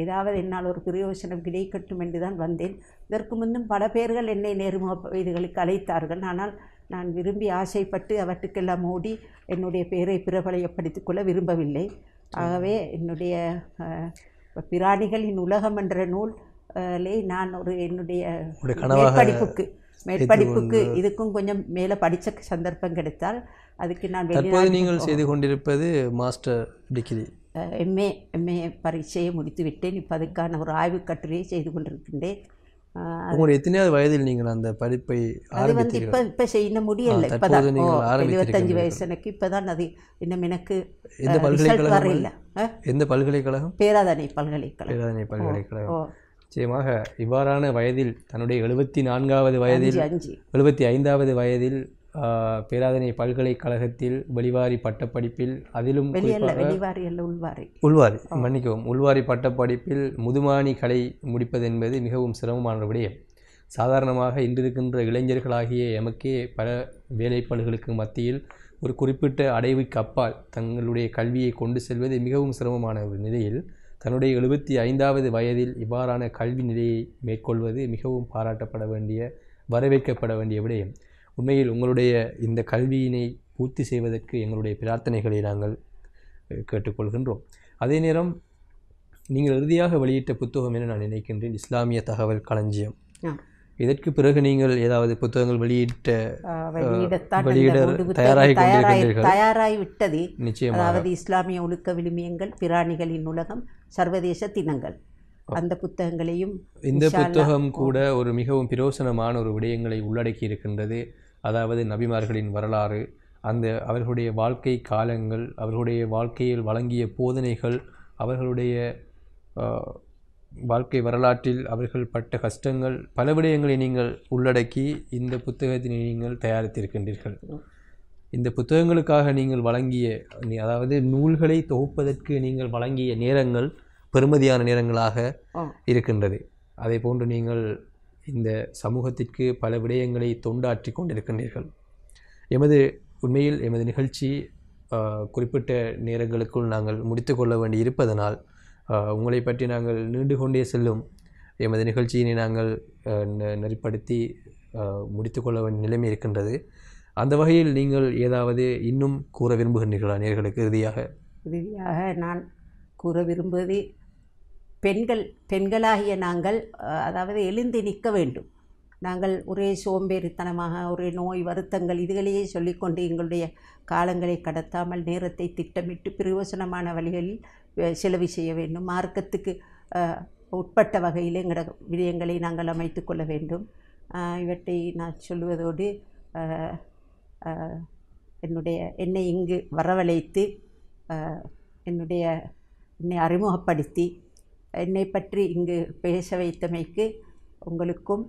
ஏதாவது என்னால் ஒரு பிரயோசனம் கிடைக்கட்டும் என்று தான் வந்தேன் இதற்கு முன்னும் பல பேர்கள் என்னை நேர்முக இதுகளுக்கு அழைத்தார்கள் ஆனால் நான் விரும்பி ஆசைப்பட்டு அவற்றுக்கெல்லாம் மூடி என்னுடைய பெயரை பிரபலையப்படுத்திக் கொள்ள விரும்பவில்லை ஆகவே என்னுடைய பிராணிகளின் உலகம் என்ற நூல் நான் ஒரு என்னுடைய படிப்புக்கு மேற்படிப்புக்கு இதுக்கும் கொஞ்சம் மேலே படித்த சந்தர்ப்பம் கிடைத்தால் அதுக்கு நான் தற்போது நீங்கள் செய்து கொண்டிருப்பது மாஸ்டர் டிகிரி எம்ஏ எம்ஏ பரீட்சையை முடித்து விட்டேன் இப்போ அதுக்கான ஒரு ஆய்வு கட்டுரையை செய்து கொண்டிருக்கின்றேன் உங்களுக்கு எத்தனையாவது வயதில் நீங்கள் அந்த படிப்பை அது வந்து இப்போ இப்போ செய்ய முடியல இப்போ வயசு எனக்கு இப்போ தான் அது இன்னும் எனக்கு எந்த பல்கலைக்கழகம் எந்த பல்கலைக்கழகம் பேராதனை பல்கலைக்கழகம் பேராதனை பல்கலைக்கழகம் நிச்சயமாக இவ்வாறான வயதில் தன்னுடைய எழுபத்தி நான்காவது வயதில் எழுபத்தி ஐந்தாவது வயதில் பேராதனை பல்கலைக்கழகத்தில் வெளிவாரி பட்டப்படிப்பில் அதிலும் உள்வாரி மன்னிக்கவும் உள்வாரி பட்டப்படிப்பில் முதுமானி கலை முடிப்பது என்பது மிகவும் சிரமமான விடயம் சாதாரணமாக இன்றிருக்கின்ற இளைஞர்களாகிய எமக்கே பல வேலைப்பாடுகளுக்கு மத்தியில் ஒரு குறிப்பிட்ட அடைவுக்கு அப்பால் தங்களுடைய கல்வியை கொண்டு செல்வது மிகவும் சிரமமான ஒரு நிலையில் தன்னுடைய எழுபத்தி ஐந்தாவது வயதில் இவ்வாறான கல்வி நிலையை மேற்கொள்வது மிகவும் பாராட்டப்பட வேண்டிய வரவேற்கப்பட வேண்டிய விடயம் உண்மையில் உங்களுடைய இந்த கல்வியினை பூர்த்தி செய்வதற்கு எங்களுடைய பிரார்த்தனைகளை நாங்கள் கேட்டுக்கொள்கின்றோம் அதே நேரம் நீங்கள் இறுதியாக வெளியிட்ட புத்தகம் என நான் நினைக்கின்றேன் இஸ்லாமிய தகவல் களஞ்சியம் இதற்கு பிறகு நீங்கள் ஏதாவது புத்தகங்கள் வெளியிட்ட தயாராகி விட்டது நிச்சயம் அதாவது இஸ்லாமிய ஒழுக்க விழுமியங்கள் பிராணிகளின் உலகம் சர்வதேச தினங்கள் அந்த புத்தகங்களையும் இந்த புத்தகம் கூட ஒரு மிகவும் பிரயோசனமான ஒரு விடயங்களை உள்ளடக்கி இருக்கின்றது அதாவது நபிமார்களின் வரலாறு அந்த அவர்களுடைய வாழ்க்கை காலங்கள் அவர்களுடைய வாழ்க்கையில் வழங்கிய போதனைகள் அவர்களுடைய வாழ்க்கை வரலாற்றில் அவர்கள் பட்ட கஷ்டங்கள் பல விடயங்களை நீங்கள் உள்ளடக்கி இந்த புத்தகத்தினை நீங்கள் தயாரித்திருக்கின்றீர்கள் இந்த புத்தகங்களுக்காக நீங்கள் வழங்கிய அதாவது நூல்களை தொகுப்பதற்கு நீங்கள் வழங்கிய நேரங்கள் பெருமதியான நேரங்களாக இருக்கின்றது அதை போன்று நீங்கள் இந்த சமூகத்திற்கு பல விடயங்களை தொண்டாற்றி கொண்டிருக்கின்றீர்கள் எமது உண்மையில் எமது நிகழ்ச்சி குறிப்பிட்ட நேரங்களுக்குள் நாங்கள் முடித்து கொள்ள வேண்டி இருப்பதனால் உங்களை பற்றி நாங்கள் நீண்டு கொண்டே செல்லும் எமது நிகழ்ச்சியினை நாங்கள் நெறிப்படுத்தி முடித்துக்கொள்ள நிலைமை இருக்கின்றது அந்த வகையில் நீங்கள் ஏதாவது இன்னும் கூற விரும்புகின்றீர்களா நேர்களுக்கு இறுதியாக இறுதியாக நான் கூற விரும்புவது பெண்கள் பெண்களாகிய நாங்கள் அதாவது எழுந்து நிற்க வேண்டும் நாங்கள் ஒரே சோம்பேறித்தனமாக ஒரே நோய் வருத்தங்கள் இதுகளையே சொல்லிக்கொண்டு எங்களுடைய காலங்களை கடத்தாமல் நேரத்தை திட்டமிட்டு பிரயோசனமான வழிகளில் செலவு செய்ய வேண்டும் மார்க்கத்துக்கு உட்பட்ட வகையில் எங்கள விடயங்களை நாங்கள் அமைத்து கொள்ள வேண்டும் இவற்றை நான் சொல்லுவதோடு என்னுடைய என்னை இங்கு வரவழைத்து என்னுடைய என்னை அறிமுகப்படுத்தி என்னை பற்றி இங்கு பேச வைத்தமைக்கு உங்களுக்கும்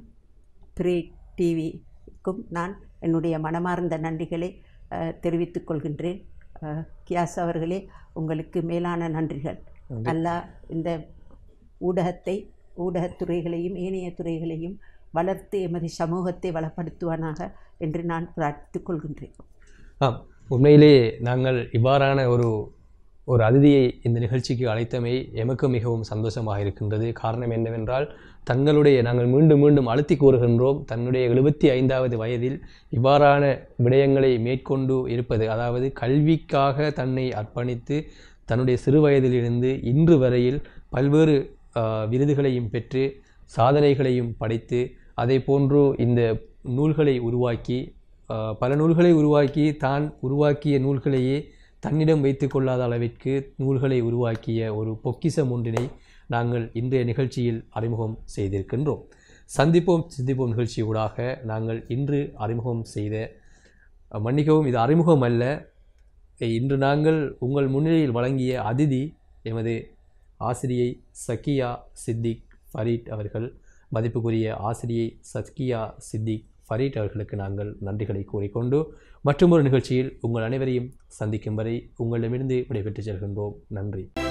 ப்ரீ டிவிக்கும் நான் என்னுடைய மனமார்ந்த நன்றிகளை தெரிவித்துக் கொள்கின்றேன் கியாஸ் அவர்களே உங்களுக்கு மேலான நன்றிகள் நல்லா இந்த ஊடகத்தை ஊடகத்துறைகளையும் ஏனைய துறைகளையும் வளர்த்து எமது சமூகத்தை வளப்படுத்துவானாக என்று நான் பிரார்த்தித்துக் கொள்கின்றேன் ஆம் உண்மையிலே நாங்கள் இவ்வாறான ஒரு ஒரு அதிதியை இந்த நிகழ்ச்சிக்கு அழைத்தமை எமக்கு மிகவும் சந்தோஷமாக இருக்கின்றது காரணம் என்னவென்றால் தங்களுடைய நாங்கள் மீண்டும் மீண்டும் அழுத்தி கூறுகின்றோம் தன்னுடைய எழுபத்தி ஐந்தாவது வயதில் இவ்வாறான விடயங்களை மேற்கொண்டு இருப்பது அதாவது கல்விக்காக தன்னை அர்ப்பணித்து தன்னுடைய சிறு வயதிலிருந்து இன்று வரையில் பல்வேறு விருதுகளையும் பெற்று சாதனைகளையும் படைத்து அதே போன்று இந்த நூல்களை உருவாக்கி பல நூல்களை உருவாக்கி தான் உருவாக்கிய நூல்களையே தன்னிடம் வைத்து கொள்ளாத அளவிற்கு நூல்களை உருவாக்கிய ஒரு பொக்கிசம் ஒன்றினை நாங்கள் இன்றைய நிகழ்ச்சியில் அறிமுகம் செய்திருக்கின்றோம் சந்திப்போம் சிந்திப்போம் நிகழ்ச்சியூடாக நாங்கள் இன்று அறிமுகம் செய்த மன்னிக்கவும் இது அறிமுகம் அல்ல இன்று நாங்கள் உங்கள் முன்னிலையில் வழங்கிய அதிதி எமது ஆசிரியை சக்கியா சித்திக் ஃபரீட் அவர்கள் மதிப்புக்குரிய ஆசிரியை சத்கியா சித்திக் ஃபரீட் அவர்களுக்கு நாங்கள் நன்றிகளை கூறிக்கொண்டு மற்றொரு நிகழ்ச்சியில் உங்கள் அனைவரையும் சந்திக்கும் வரை உங்களிடமிருந்து விடைபெற்று செல்கின்றோம் நன்றி